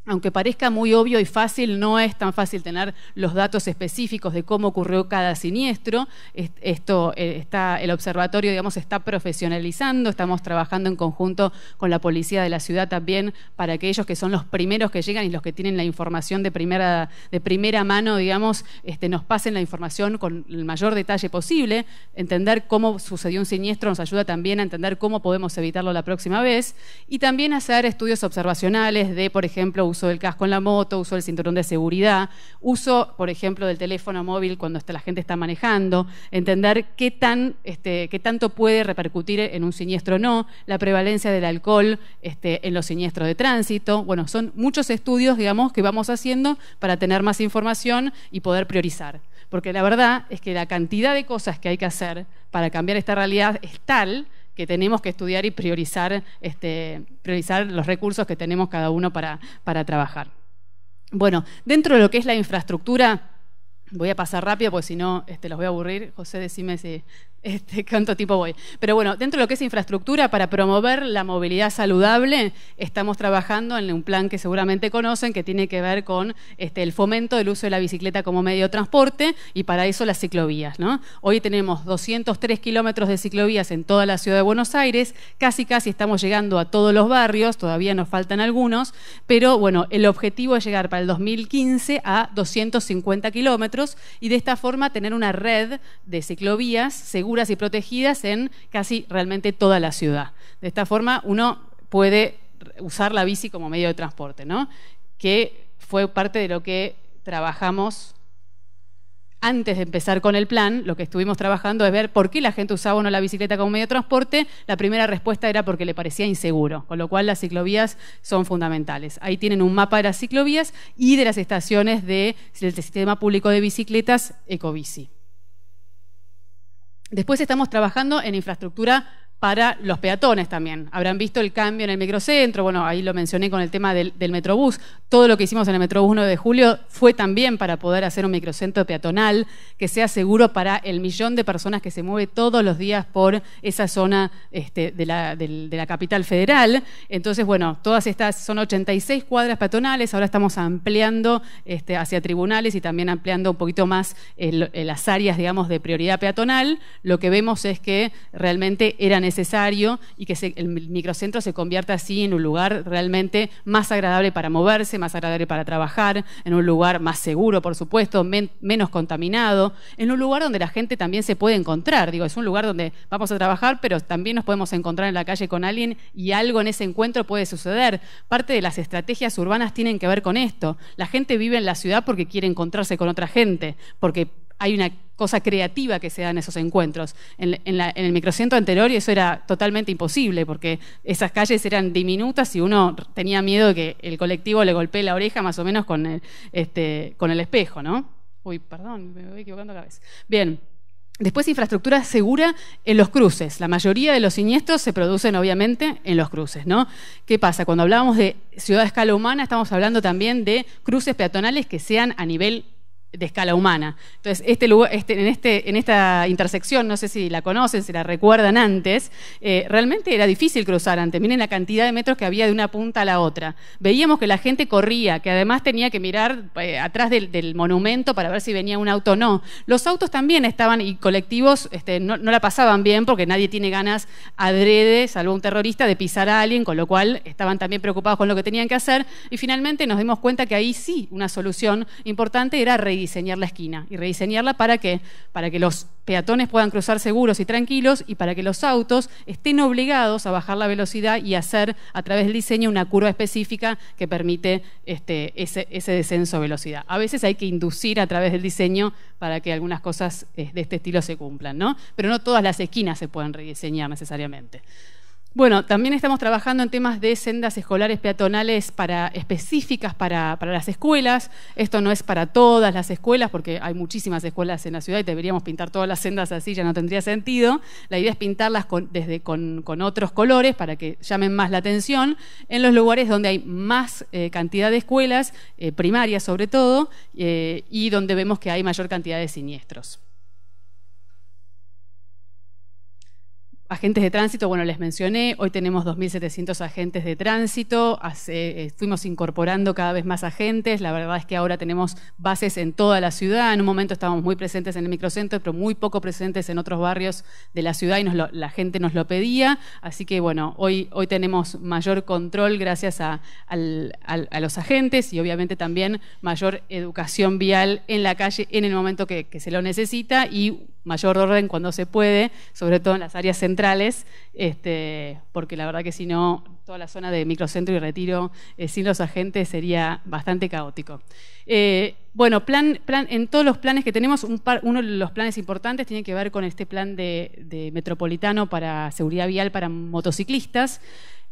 aunque parezca muy obvio y fácil, no es tan fácil tener los datos específicos de cómo ocurrió cada siniestro. Esto eh, está, el observatorio, digamos, está profesionalizando. Estamos trabajando en conjunto con la policía de la ciudad también para que ellos, que son los primeros que llegan y los que tienen la información de primera, de primera mano, digamos, este, nos pasen la información con el mayor detalle posible. Entender cómo sucedió un siniestro nos ayuda también a entender cómo podemos evitarlo la próxima vez y también hacer estudios observacionales de, por ejemplo, uso del casco en la moto, uso del cinturón de seguridad, uso, por ejemplo, del teléfono móvil cuando la gente está manejando, entender qué, tan, este, qué tanto puede repercutir en un siniestro o no, la prevalencia del alcohol este, en los siniestros de tránsito. Bueno, son muchos estudios, digamos, que vamos haciendo para tener más información y poder priorizar. Porque la verdad es que la cantidad de cosas que hay que hacer para cambiar esta realidad es tal que tenemos que estudiar y priorizar, este, priorizar los recursos que tenemos cada uno para, para trabajar. Bueno, dentro de lo que es la infraestructura, voy a pasar rápido porque si no este, los voy a aburrir. José, decime si este, cuánto tipo voy. Pero bueno, dentro de lo que es infraestructura, para promover la movilidad saludable, estamos trabajando en un plan que seguramente conocen, que tiene que ver con este, el fomento del uso de la bicicleta como medio de transporte y para eso las ciclovías. Hoy tenemos 203 kilómetros de ciclovías en toda la ciudad de Buenos Aires, casi casi estamos llegando a todos los barrios, todavía nos faltan algunos, pero bueno, el objetivo es llegar para el 2015 a 250 kilómetros y de esta forma tener una red de ciclovías según y protegidas en casi realmente toda la ciudad. De esta forma uno puede usar la bici como medio de transporte, ¿no? que fue parte de lo que trabajamos antes de empezar con el plan, lo que estuvimos trabajando es ver por qué la gente usaba o no la bicicleta como medio de transporte. La primera respuesta era porque le parecía inseguro, con lo cual las ciclovías son fundamentales. Ahí tienen un mapa de las ciclovías y de las estaciones del sistema público de bicicletas Ecobici. Después estamos trabajando en infraestructura para los peatones también. Habrán visto el cambio en el microcentro, bueno, ahí lo mencioné con el tema del, Metrobús. Todo lo que hicimos en el Metrobús 1 de julio fue también para poder hacer un microcentro peatonal que sea seguro para el millón de personas que se mueve todos los días por esa zona este, de, la, capital federal. Entonces, bueno, todas estas son 86 cuadras peatonales, ahora estamos ampliando este, hacia tribunales y también ampliando un poquito más las áreas, digamos, de prioridad peatonal. Lo que vemos es que realmente eran necesario y que el microcentro se convierta así en un lugar realmente más agradable para moverse, más agradable para trabajar, en un lugar más seguro, por supuesto, menos contaminado, en un lugar donde la gente también se puede encontrar. Digo, es un lugar donde vamos a trabajar, pero también nos podemos encontrar en la calle con alguien y algo en ese encuentro puede suceder. Parte de las estrategias urbanas tienen que ver con esto. La gente vive en la ciudad porque quiere encontrarse con otra gente, porque hay una cosa creativa que se da en esos encuentros. En, el microcentro anterior eso era totalmente imposible porque esas calles eran diminutas y uno tenía miedo de que el colectivo le golpee la oreja más o menos con el, este, con el espejo, ¿no? Uy, perdón, me voy equivocando la vez. Bien. Después, infraestructura segura en los cruces. La mayoría de los siniestros se producen, obviamente, en los cruces, ¿no? ¿Qué pasa? Cuando hablamos de ciudad a escala humana, estamos hablando también de cruces peatonales que sean a nivel de escala humana. Entonces, este lugar, este, en, este, en esta intersección, no sé si la conocen, si la recuerdan antes, eh, realmente era difícil cruzar antes. Miren la cantidad de metros que había de una punta a la otra. Veíamos que la gente corría, que además tenía que mirar eh, atrás del, monumento para ver si venía un auto o no. Los autos también estaban y colectivos este, no, la pasaban bien porque nadie tiene ganas adrede, salvo un terrorista, de pisar a alguien, con lo cual estaban también preocupados con lo que tenían que hacer. Y finalmente nos dimos cuenta que ahí sí una solución importante era reír rediseñar la esquina. ¿Y rediseñarla para Para que los peatones puedan cruzar seguros y tranquilos y para que los autos estén obligados a bajar la velocidad y hacer a través del diseño una curva específica que permite este, ese, ese, descenso de velocidad. A veces hay que inducir a través del diseño para que algunas cosas eh, de este estilo se cumplan, ¿no? Pero no todas las esquinas se pueden rediseñar necesariamente. Bueno, también estamos trabajando en temas de sendas escolares peatonales específicas para, las escuelas. Esto no es para todas las escuelas, porque hay muchísimas escuelas en la ciudad y deberíamos pintar todas las sendas así, ya no tendría sentido. La idea es pintarlas con, otros colores para que llamen más la atención en los lugares donde hay más eh, cantidad de escuelas, eh, primarias sobre todo, eh, y donde vemos que hay mayor cantidad de siniestros. agentes de tránsito, bueno, les mencioné, hoy tenemos 2.700 agentes de tránsito, estuvimos eh, incorporando cada vez más agentes, la verdad es que ahora tenemos bases en toda la ciudad, en un momento estábamos muy presentes en el microcentro, pero muy poco presentes en otros barrios de la ciudad y la gente nos lo pedía, así que bueno, hoy, hoy tenemos mayor control gracias a, los agentes y obviamente también mayor educación vial en la calle en el momento que se lo necesita y mayor orden cuando se puede, sobre todo en las áreas centrales este, porque la verdad que si no, toda la zona de microcentro y retiro eh, sin los agentes sería bastante caótico. Eh, bueno, plan, plan, en todos los planes que tenemos, uno de los planes importantes tiene que ver con este plan de metropolitano para seguridad vial para motociclistas.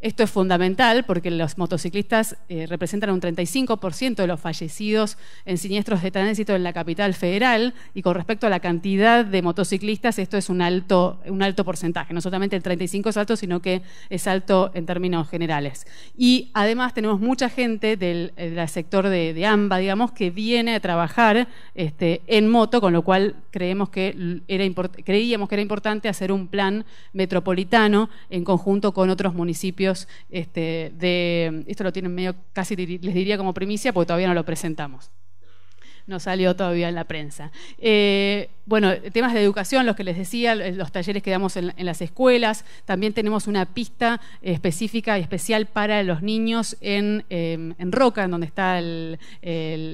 Esto es fundamental porque los motociclistas eh, representan un 35% de los fallecidos en siniestros de tránsito en la capital federal y con respecto a la cantidad de motociclistas esto es un alto, un alto porcentaje. No solamente el 35 es alto, sino que es alto en términos generales. Y además tenemos mucha gente del, eh, sector de, de, AMBA, digamos, que viene a trabajar este, en moto, con lo cual creemos que era creíamos que era importante hacer un plan metropolitano en conjunto con otros municipios este, de... Esto lo tienen medio, casi les diría como primicia, porque todavía no lo presentamos no salió todavía en la prensa. Eh, bueno, temas de educación, los que les decía, eh, los talleres que damos en, las escuelas. También tenemos una pista eh, específica y especial para los niños en, em, Roca, en donde está el,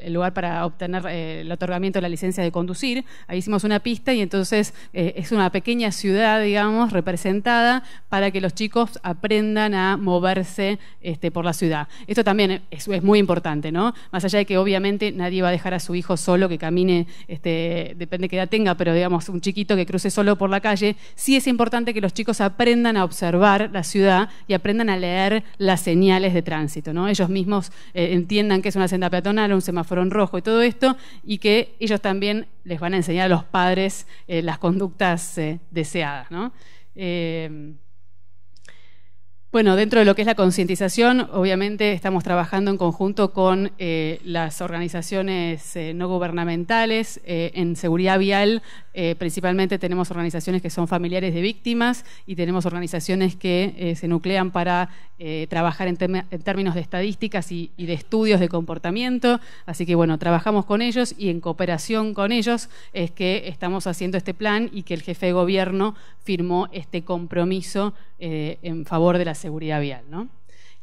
lugar para obtener el otorgamiento de la licencia de conducir. Ahí hicimos una pista y entonces es una pequeña ciudad, digamos, representada para que los chicos aprendan a moverse este, por la ciudad. Esto también es, es muy importante, ¿no? Más allá de que obviamente nadie va a dejar a su hijo solo que camine, este, depende que edad tenga, pero digamos un chiquito que cruce solo por la calle, sí es importante que los chicos aprendan a observar la ciudad y aprendan a leer las señales de tránsito, ¿no? Ellos mismos eh, entiendan que es una senda peatonal, un semáforo en rojo y todo esto, y que ellos también les van a enseñar a los padres eh, las conductas eh, deseadas, ¿no? Bueno, dentro de lo que es la concientización, obviamente estamos trabajando en conjunto con eh, las organizaciones eh, no gubernamentales. Eh, en seguridad vial, principalmente tenemos organizaciones que son familiares de víctimas y tenemos organizaciones que se nuclean para trabajar en, términos de estadísticas y, y, de estudios de comportamiento. Así que, bueno, trabajamos con ellos y en cooperación con ellos es que estamos haciendo este plan y que el jefe de gobierno firmó este compromiso en favor de la seguridad vial.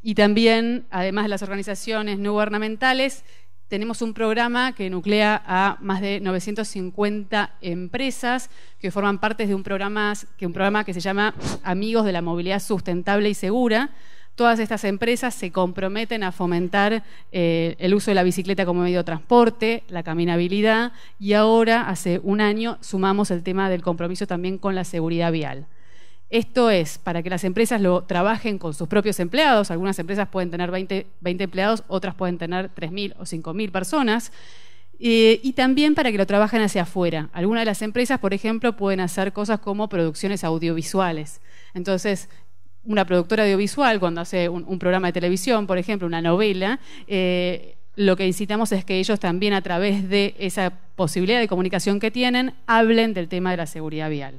Y también, además de las organizaciones no gubernamentales, tenemos un programa que nuclea a más de 950 empresas que forman parte de un programa que, un programa que se llama Amigos de la Movilidad Sustentable y Segura. Todas estas empresas se comprometen a fomentar eh, el uso de la bicicleta como medio de transporte, la caminabilidad y ahora, hace un año, sumamos el tema del compromiso también con la seguridad vial. Esto es para que las empresas lo trabajen con sus propios empleados. Algunas empresas pueden tener 20, empleados, otras pueden tener 3.000 o 5.000 personas. Eh, y también para que lo trabajen hacia afuera. Algunas de las empresas, por ejemplo, pueden hacer cosas como producciones audiovisuales. Entonces, una productora audiovisual, cuando hace un, programa de televisión, por ejemplo, una novela, eh, lo que incitamos es que ellos también a través de esa posibilidad de comunicación que tienen, hablen del tema de la seguridad vial.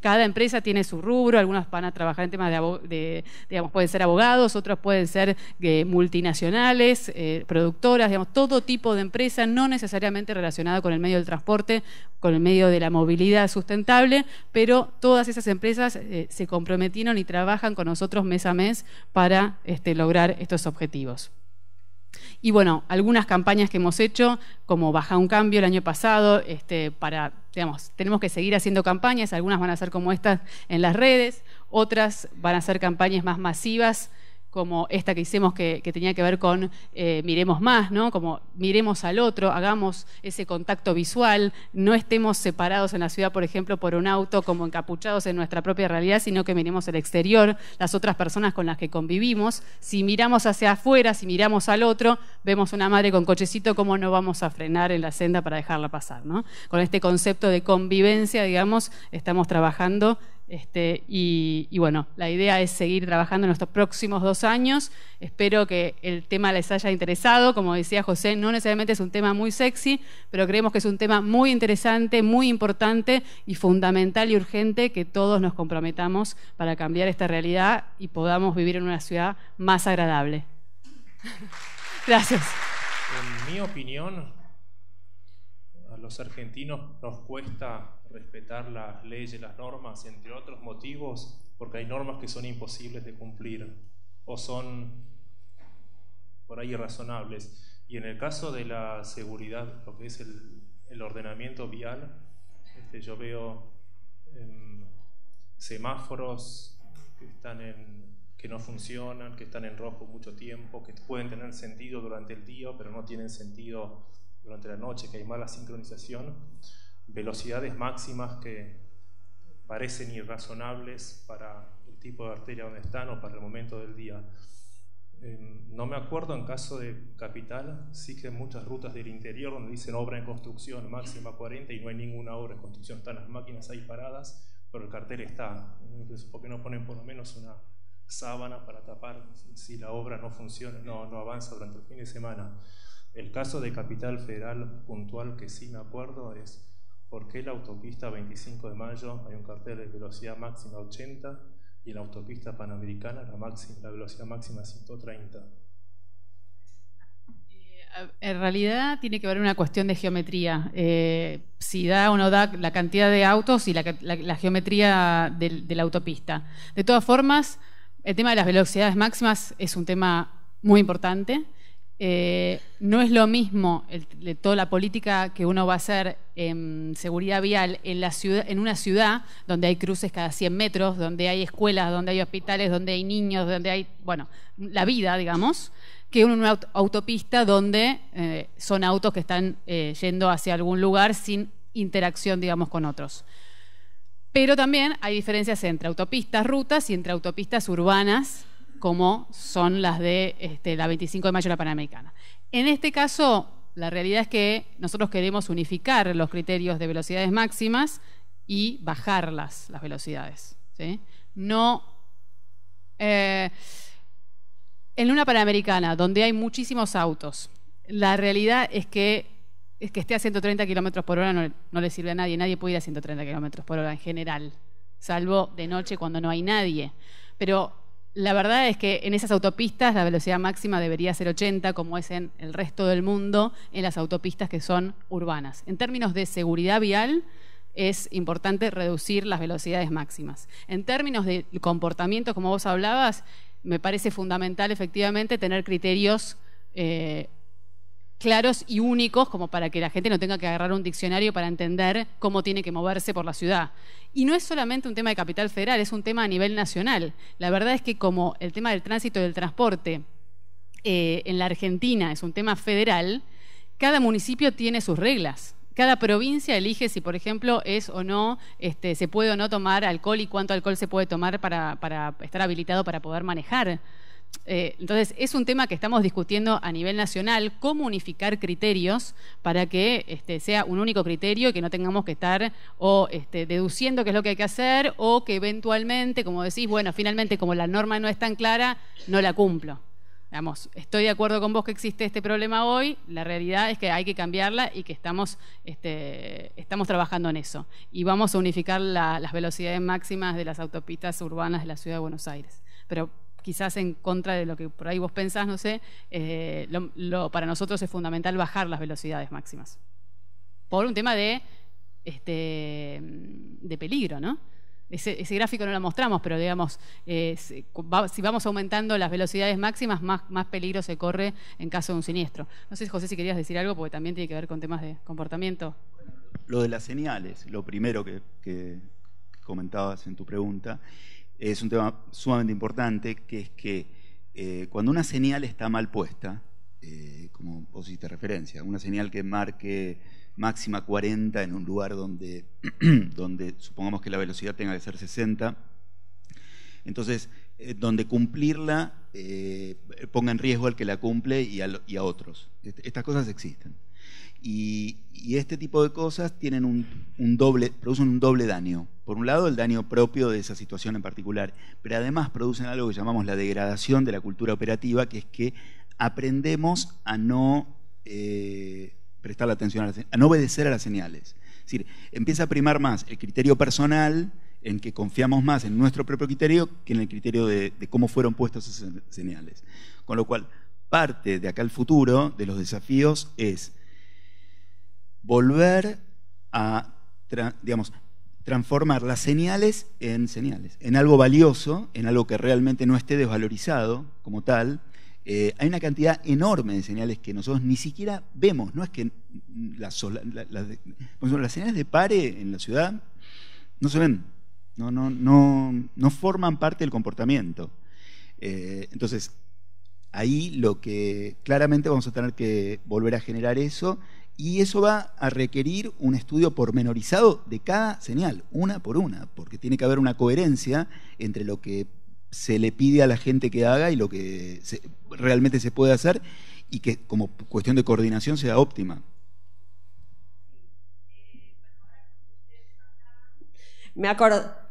Cada empresa tiene su rubro, algunas van a trabajar en temas de, digamos, pueden ser abogados, otros pueden ser eh, multinacionales, eh, productoras, digamos, todo tipo de empresa, no necesariamente relacionada con el medio del transporte, con el medio de la movilidad sustentable, pero todas esas empresas eh, se comprometieron y trabajan con nosotros mes a mes para este, lograr estos objetivos. Y bueno, algunas campañas que hemos hecho, como Baja un Cambio el año pasado, este, para, digamos, tenemos que seguir haciendo campañas, algunas van a ser como estas en las redes, otras van a ser campañas más masivas como esta que hicimos que, tenía que ver con eh, miremos más, ¿no? Como miremos al otro, hagamos ese contacto visual, no estemos separados en la ciudad, por ejemplo, por un auto, como encapuchados en nuestra propia realidad, sino que miremos el exterior, las otras personas con las que convivimos. Si miramos hacia afuera, si miramos al otro, vemos una madre con cochecito, ¿cómo no vamos a frenar en la senda para dejarla pasar, Con este concepto de convivencia, digamos, estamos trabajando este, y, bueno, la idea es seguir trabajando en estos próximos dos años. Espero que el tema les haya interesado. Como decía José, no necesariamente es un tema muy sexy, pero creemos que es un tema muy interesante, muy importante y fundamental y urgente que todos nos comprometamos para cambiar esta realidad y podamos vivir en una ciudad más agradable. Gracias. En mi opinión, a los argentinos nos cuesta respetar las leyes, las normas, entre otros motivos, porque hay normas que son imposibles de cumplir o son por ahí irrazonables. Y en el caso de la seguridad, lo que es el, ordenamiento vial, este, yo veo em, semáforos están que no funcionan, que están en rojo mucho tiempo, que pueden tener sentido durante el día, pero no tienen sentido durante la noche, que hay mala sincronización velocidades máximas que parecen irrazonables para el tipo de arteria donde están o para el momento del día. Em, no me acuerdo en caso de capital, sí que muchas rutas del interior donde dicen obra en construcción, máxima 40 y no hay ninguna obra en construcción, están las máquinas ahí paradas, pero el cartel está. Entonces, ¿por qué no ponen por lo menos una sábana para tapar si la obra no funciona, no, no avanza durante el fin de semana? El caso de capital federal puntual que sí me acuerdo es ¿Por qué la autopista 25 de mayo hay un cartel de velocidad máxima 80 y en la autopista panamericana la, máxima, la velocidad máxima 130? Eh, en realidad tiene que ver una cuestión de geometría. Eh, si da o no da la cantidad de autos y la, geometría de, la autopista. De todas formas, el tema de las velocidades máximas es un tema muy importante. Eh, no es lo mismo toda la política que uno va a hacer en seguridad vial en, la ciudad, en una ciudad donde hay cruces cada 100 metros, donde hay escuelas, donde hay hospitales, donde hay niños, donde hay, bueno, la vida, digamos, que en una autopista donde eh, son autos que están eh, yendo hacia algún lugar sin interacción, digamos, con otros. Pero también hay diferencias entre autopistas, rutas y entre autopistas urbanas como son las de este, la 25 de mayo la Panamericana. En este caso, la realidad es que nosotros queremos unificar los criterios de velocidades máximas y bajarlas las velocidades. No. Eh, en una Panamericana, donde hay muchísimos autos, la realidad es que es que esté a 130 kilómetros por hora no, no, le sirve a nadie. Nadie puede ir a 130 kilómetros por hora en general, salvo de noche cuando no hay nadie. Pero la verdad es que en esas autopistas la velocidad máxima debería ser 80, como es en el resto del mundo, en las autopistas que son urbanas. En términos de seguridad vial, es importante reducir las velocidades máximas. En términos de comportamiento, como vos hablabas, me parece fundamental efectivamente tener criterios eh, claros y únicos como para que la gente no tenga que agarrar un diccionario para entender cómo tiene que moverse por la ciudad. Y no es solamente un tema de capital federal, es un tema a nivel nacional. La verdad es que como el tema del tránsito y del transporte eh, en la Argentina es un tema federal, cada municipio tiene sus reglas cada provincia elige si, por ejemplo, es o no, este, se puede o no tomar alcohol y cuánto alcohol se puede tomar para estar habilitado para poder manejar. Eh, entonces, es un tema que estamos discutiendo a nivel nacional, cómo unificar criterios para que este, sea un único criterio y que no tengamos que estar o este, deduciendo qué es lo que hay que hacer o que eventualmente, como decís, bueno, finalmente como la norma no es tan clara, no la cumplo. Digamos, estoy de acuerdo con vos que existe este problema hoy, la realidad es que hay que cambiarla y que estamos, este, estamos trabajando en eso. Y vamos a unificar las velocidades máximas de las autopistas urbanas de la Ciudad de Buenos Aires. Pero quizás en contra de lo que por ahí vos pensás, no sé, eh, para nosotros es fundamental bajar las velocidades máximas. Por un tema de, este, de peligro, ¿no? Ese, gráfico no lo mostramos, pero digamos, eh, si, vamos aumentando las velocidades máximas, más, más peligro se corre en caso de un siniestro. No sé, José, si querías decir algo, porque también tiene que ver con temas de comportamiento. lo de las señales, lo primero que comentabas en tu pregunta, es un tema sumamente importante, que es que eh, cuando una señal está mal puesta, eh, como vos hiciste referencia, una señal que marque máxima 40 en un lugar donde, donde supongamos que la velocidad tenga que ser 60, entonces, eh, donde cumplirla ponga en riesgo al que la cumple y a, otros. estas cosas existen. Y, este tipo de cosas tienen un, doble, producen un doble daño. Por un lado, el daño propio de esa situación en particular, pero además producen algo que llamamos la degradación de la cultura operativa, que es que aprendemos a no eh, prestar atención, a, las, a no obedecer a las señales. Es decir, empieza a primar más el criterio personal, en que confiamos más en nuestro propio criterio que en el criterio de, de, cómo fueron puestas esas señales. Con lo cual, parte de acá el futuro, de los desafíos, es volver a, transformar las señales en señales, en algo valioso, en algo que realmente no esté desvalorizado como tal. Eh, hay una cantidad enorme de señales que nosotros ni siquiera vemos. No es que las, señales de pare en la ciudad no se ven, no, no, forman parte del comportamiento. Eh, entonces, ahí lo que claramente vamos a tener que volver a generar eso y eso va a requerir un estudio pormenorizado de cada señal, una por una, porque tiene que haber una coherencia entre lo que se le pide a la gente que haga y lo que realmente se puede hacer y que como cuestión de coordinación sea óptima. Me,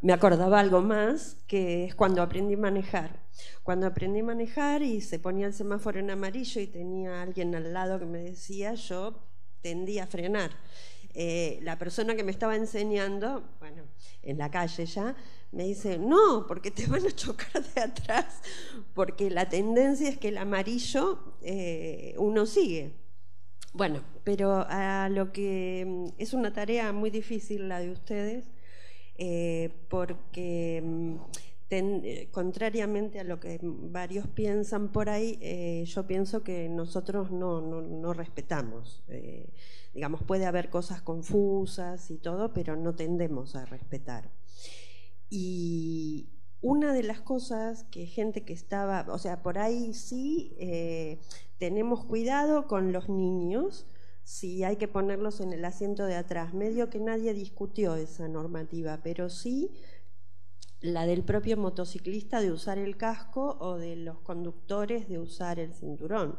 me, acordaba algo más, que es cuando aprendí a manejar. Cuando aprendí a manejar y se ponía el semáforo en amarillo y tenía alguien al lado que me decía, yo tendía a frenar. Eh, la persona que me estaba enseñando, bueno, en la calle ya, me dice, no, porque te van a chocar de atrás, porque la tendencia es que el amarillo eh, uno sigue. Bueno, pero a lo que mm, es una tarea muy difícil la de ustedes, eh, porque mm, eh, contrariamente a lo que varios piensan por ahí, eh, yo pienso que nosotros no, respetamos. Eh, digamos, puede haber cosas confusas y todo, pero no tendemos a respetar. Y una de las cosas que gente que estaba, o sea, por ahí sí tenemos cuidado con los niños, si hay que ponerlos en el asiento de atrás. Medio que nadie discutió esa normativa, pero sí la del propio motociclista de usar el casco o de los conductores de usar el cinturón.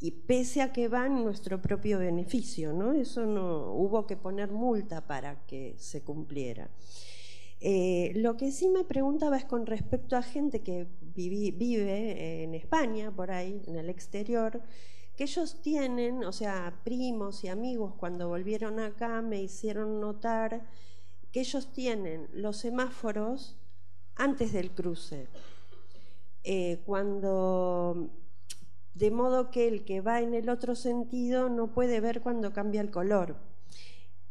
Y pese a que van nuestro propio beneficio, ¿no? Eso no hubo que poner multa para que se cumpliera. Eh, lo que sí me preguntaba es con respecto a gente que vive en España, por ahí, en el exterior, que ellos tienen, o sea, primos y amigos cuando volvieron acá me hicieron notar que ellos tienen los semáforos antes del cruce. Eh, cuando de modo que el que va en el otro sentido no puede ver cuando cambia el color.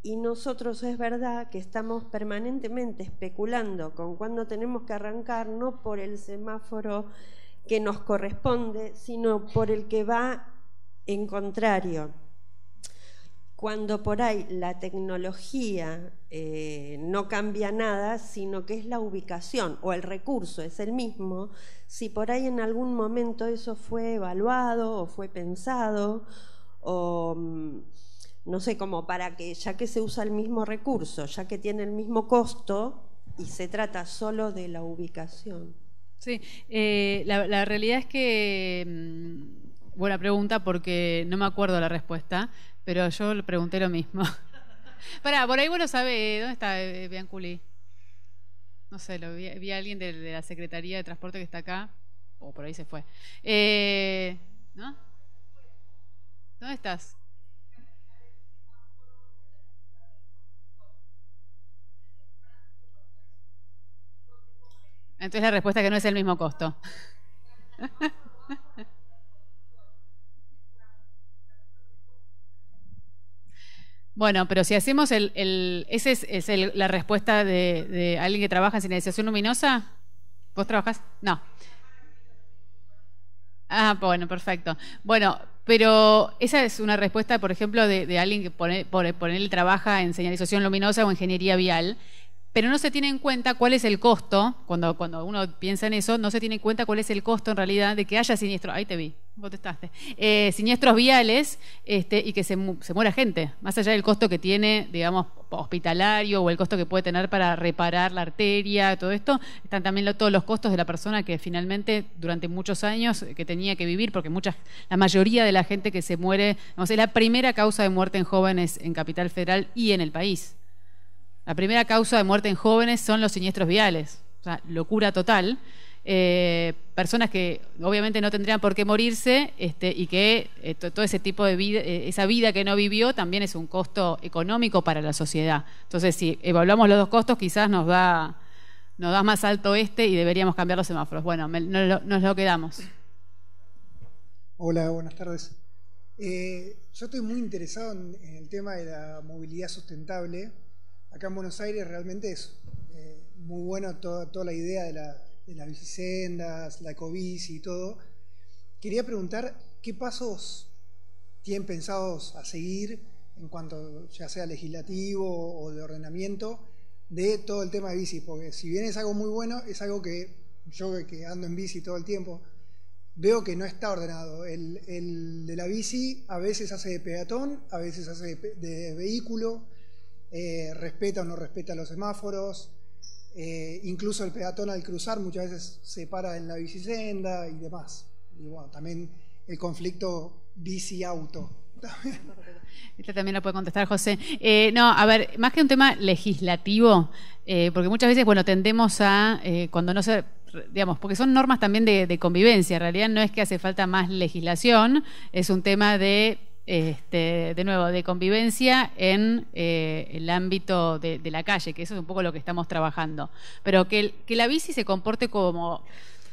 Y nosotros es verdad que estamos permanentemente especulando con cuándo tenemos que arrancar, no por el semáforo que nos corresponde, sino por el que va en contrario cuando por ahí la tecnología eh, no cambia nada, sino que es la ubicación o el recurso es el mismo, si por ahí en algún momento eso fue evaluado o fue pensado, o mm, no sé, como para que ya que se usa el mismo recurso, ya que tiene el mismo costo y se trata solo de la ubicación. Sí, eh, la, realidad es que mm, buena pregunta porque no me acuerdo la respuesta, pero yo le pregunté lo mismo. Pará, por ahí vos sabe sabés, ¿eh? ¿dónde está eh, Bianculi? No sé, lo vi, a alguien de, la Secretaría de Transporte que está acá, o por ahí se fue. Eh, ¿No? ¿Dónde estás? Entonces la respuesta es que no es el mismo costo. Bueno, pero si hacemos el... esa es, la respuesta de, alguien que trabaja en señalización luminosa. ¿Vos trabajás? No. Ah, bueno, perfecto. Bueno, pero esa es una respuesta, por ejemplo, de, alguien que pone, por, él trabaja en señalización luminosa o ingeniería vial pero no se tiene en cuenta cuál es el costo, cuando, cuando uno piensa en eso, no se tiene en cuenta cuál es el costo en realidad de que haya siniestros, ahí te vi, contestaste, eh, siniestros viales este, y que se, muera gente, más allá del costo que tiene, digamos, hospitalario o el costo que puede tener para reparar la arteria, todo esto, están también todos los costos de la persona que finalmente durante muchos años que tenía que vivir, porque muchas, la mayoría de la gente que se muere, no es la primera causa de muerte en jóvenes en Capital Federal y en el país. La primera causa de muerte en jóvenes son los siniestros viales, o sea, locura total. Eh, personas que obviamente no tendrían por qué morirse este, y que eh, todo ese tipo de vida, eh, esa vida que no vivió también es un costo económico para la sociedad. Entonces, si evaluamos los dos costos, quizás nos da, más alto este y deberíamos cambiar los semáforos. Bueno, nos lo quedamos. Hola, buenas tardes. yo estoy muy interesado en el tema de la movilidad sustentable acá en Buenos Aires realmente es eh, muy bueno toda la idea de, las bicisendas, la ecobici y todo. Quería preguntar qué pasos tienen pensados a seguir en cuanto ya sea legislativo o de ordenamiento de todo el tema de bici, porque si bien es algo muy bueno, es algo que yo que ando en bici todo el tiempo, veo que no está ordenado. El, de la bici a veces hace de peatón, a veces hace de, de vehículo, eh, respeta o no respeta los semáforos, eh, incluso el peatón al cruzar muchas veces se para en la bicisenda y demás. Y bueno, también el conflicto bici-auto. Esta también la puede contestar José. Eh, no, a ver, más que un tema legislativo, porque muchas veces, bueno, tendemos a, cuando no se digamos, porque son normas también de, convivencia. En realidad no es que hace falta más legislación, es un tema de este, de nuevo, de convivencia en eh, el ámbito de, la calle, que eso es un poco lo que estamos trabajando. Pero que, que la bici se comporte como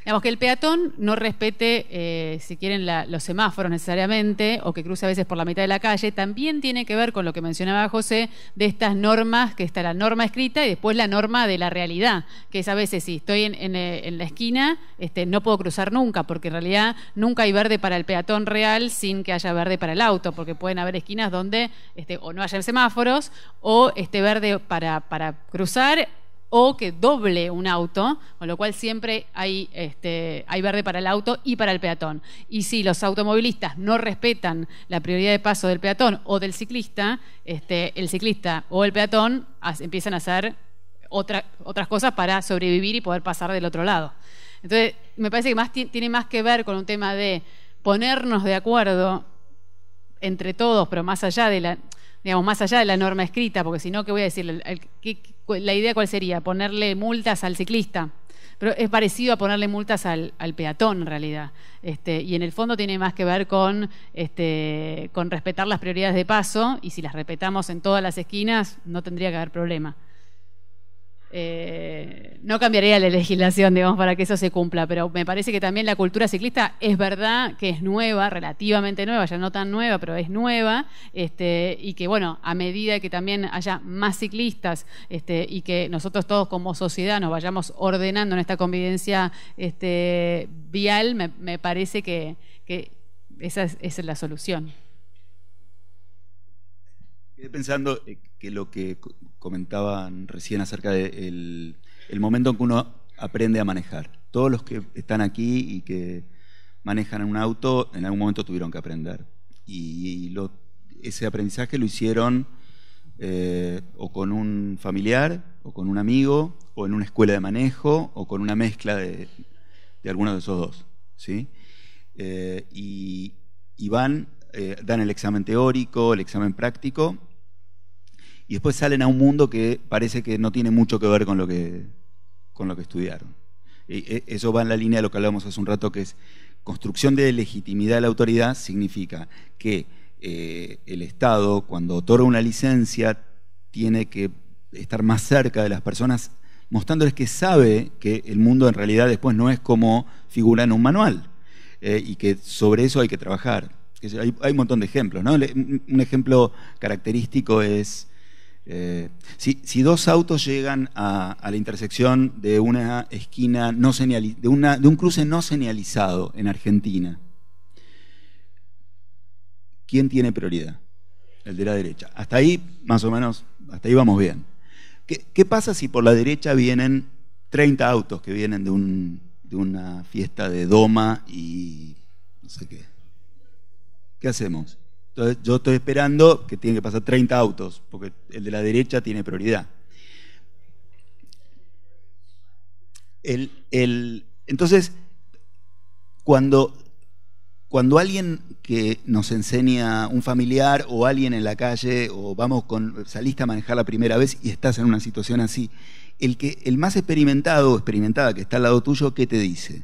Digamos que el peatón no respete, eh, si quieren, los semáforos necesariamente, o que cruce a veces por la mitad de la calle, también tiene que ver con lo que mencionaba José, de estas normas, que está la norma escrita y después la norma de la realidad, que es a veces, si estoy en, eh, la esquina, este, no puedo cruzar nunca, porque en realidad nunca hay verde para el peatón real sin que haya verde para el auto, porque pueden haber esquinas donde este, o no haya semáforos, o este verde para cruzar o que doble un auto, con lo cual siempre hay, este, hay verde para el auto y para el peatón. Y si los automovilistas no respetan la prioridad de paso del peatón o del ciclista, este, el ciclista o el peatón empiezan a hacer otras cosas para sobrevivir y poder pasar del otro lado. Entonces, me parece que tiene más que ver con un tema de ponernos de acuerdo entre todos, pero más allá de la, digamos, más allá de la norma escrita, porque si no, ¿qué voy a decir? la idea cuál sería, ponerle multas al ciclista. Pero es parecido a ponerle multas al, peatón en realidad. Este, y en el fondo tiene más que ver con, este, con respetar las prioridades de paso y si las respetamos en todas las esquinas no tendría que haber problema. Eh, no cambiaría la legislación, digamos, para que eso se cumpla, pero me parece que también la cultura ciclista es verdad que es nueva, relativamente nueva, ya no tan nueva, pero es nueva, este, y que bueno, a medida que también haya más ciclistas este, y que nosotros todos como sociedad nos vayamos ordenando en esta convivencia este, vial, me, parece que, esa, es, la solución. Estoy pensando eh, que lo que comentaban recién acerca del el momento en que uno aprende a manejar. Todos los que están aquí y que manejan un auto, en algún momento tuvieron que aprender. Y, ese aprendizaje lo hicieron eh, o con un familiar, o con un amigo, o en una escuela de manejo, o con una mezcla de, alguno de esos dos. ¿sí? Eh, y, van, eh, dan el examen teórico, el examen práctico, y después salen a un mundo que parece que no tiene mucho que ver con lo que, con lo que estudiaron. Y eh, eso va en la línea de lo que hablábamos hace un rato, que es construcción de legitimidad de la autoridad significa que eh, el Estado, cuando otorga una licencia, tiene que estar más cerca de las personas, mostrándoles que sabe que el mundo en realidad después no es como figura en un manual eh, y que sobre eso hay que trabajar. Hay, un montón de ejemplos. Un ejemplo característico es eh, si, dos autos llegan a, la intersección de una esquina no de, un cruce no señalizado en Argentina, ¿quién tiene prioridad? El de la derecha. Hasta ahí, más o menos, hasta ahí vamos bien. ¿Qué, pasa si por la derecha vienen 30 autos que vienen de, de una fiesta de Doma y no sé qué? ¿Qué hacemos? Entonces yo estoy esperando que tienen que pasar 30 autos, porque el de la derecha tiene prioridad. El, entonces, cuando, cuando alguien que nos enseña un familiar o alguien en la calle o vamos con, saliste a manejar la primera vez y estás en una situación así, el, que, el más experimentado o experimentada que está al lado tuyo, ¿qué te dice?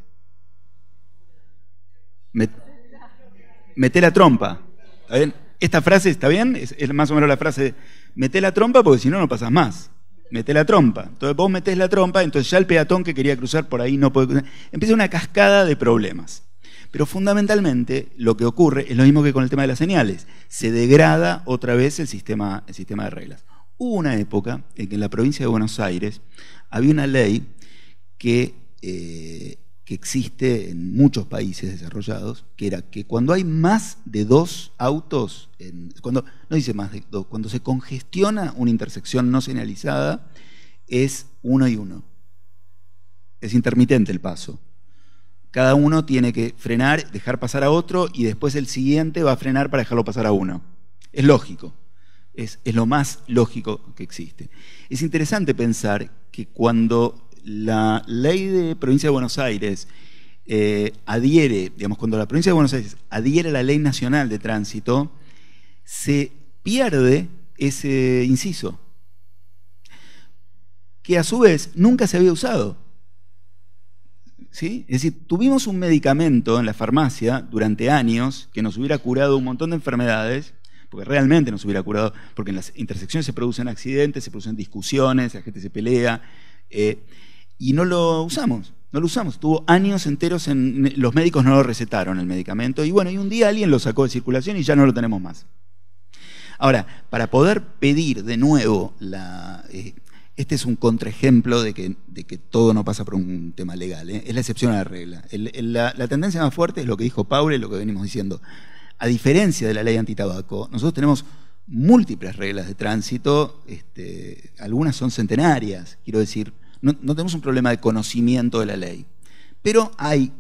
mete la trompa. Esta frase, ¿está bien? Es, más o menos la frase, meté la trompa porque si no, no pasas más. Mete la trompa. Entonces vos metés la trompa, entonces ya el peatón que quería cruzar por ahí no puede cruzar. Empieza una cascada de problemas. Pero fundamentalmente lo que ocurre es lo mismo que con el tema de las señales. Se degrada otra vez el sistema, el sistema de reglas. Hubo una época en que en la provincia de Buenos Aires había una ley que eh, existe en muchos países desarrollados, que era que cuando hay más de dos autos, cuando, no dice más de dos, cuando se congestiona una intersección no señalizada, es uno y uno. Es intermitente el paso. Cada uno tiene que frenar, dejar pasar a otro y después el siguiente va a frenar para dejarlo pasar a uno. Es lógico. Es, es lo más lógico que existe. Es interesante pensar que cuando la ley de provincia de Buenos Aires eh, adhiere, digamos, cuando la provincia de Buenos Aires adhiere a la ley nacional de tránsito, se pierde ese inciso, que a su vez nunca se había usado. ¿Sí? Es decir, tuvimos un medicamento en la farmacia durante años que nos hubiera curado un montón de enfermedades, porque realmente nos hubiera curado, porque en las intersecciones se producen accidentes, se producen discusiones, la gente se pelea. Eh, y no lo usamos. No lo usamos. Tuvo años enteros en. Los médicos no lo recetaron el medicamento. Y bueno, y un día alguien lo sacó de circulación y ya no lo tenemos más. Ahora, para poder pedir de nuevo la. Eh, este es un contraejemplo de que, de que, todo no pasa por un tema legal. ¿eh? Es la excepción a la regla. la, tendencia más fuerte es lo que dijo y lo que venimos diciendo. A diferencia de la ley antitabaco, nosotros tenemos múltiples reglas de tránsito, este, algunas son centenarias. Quiero decir, no, tenemos un problema de conocimiento de la ley. Pero hay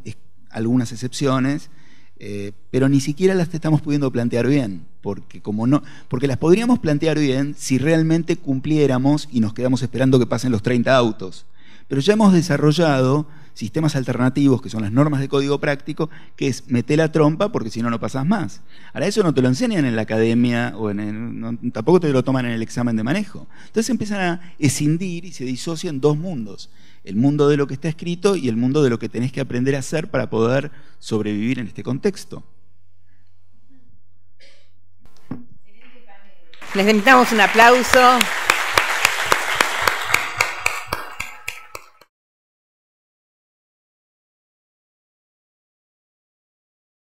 algunas excepciones, eh, pero ni siquiera las estamos pudiendo plantear bien, porque, como no, porque las podríamos plantear bien si realmente cumpliéramos y nos quedamos esperando que pasen los 30 autos. Pero ya hemos desarrollado sistemas alternativos, que son las normas de código práctico, que es meter la trompa porque si no, no pasas más. Ahora, eso no te lo enseñan en la academia o en tampoco te lo toman en el examen de manejo. Entonces empiezan a escindir y se disocian dos mundos: el mundo de lo que está escrito y el mundo de lo que tenés que aprender a hacer para poder sobrevivir en este contexto. Les invitamos un aplauso.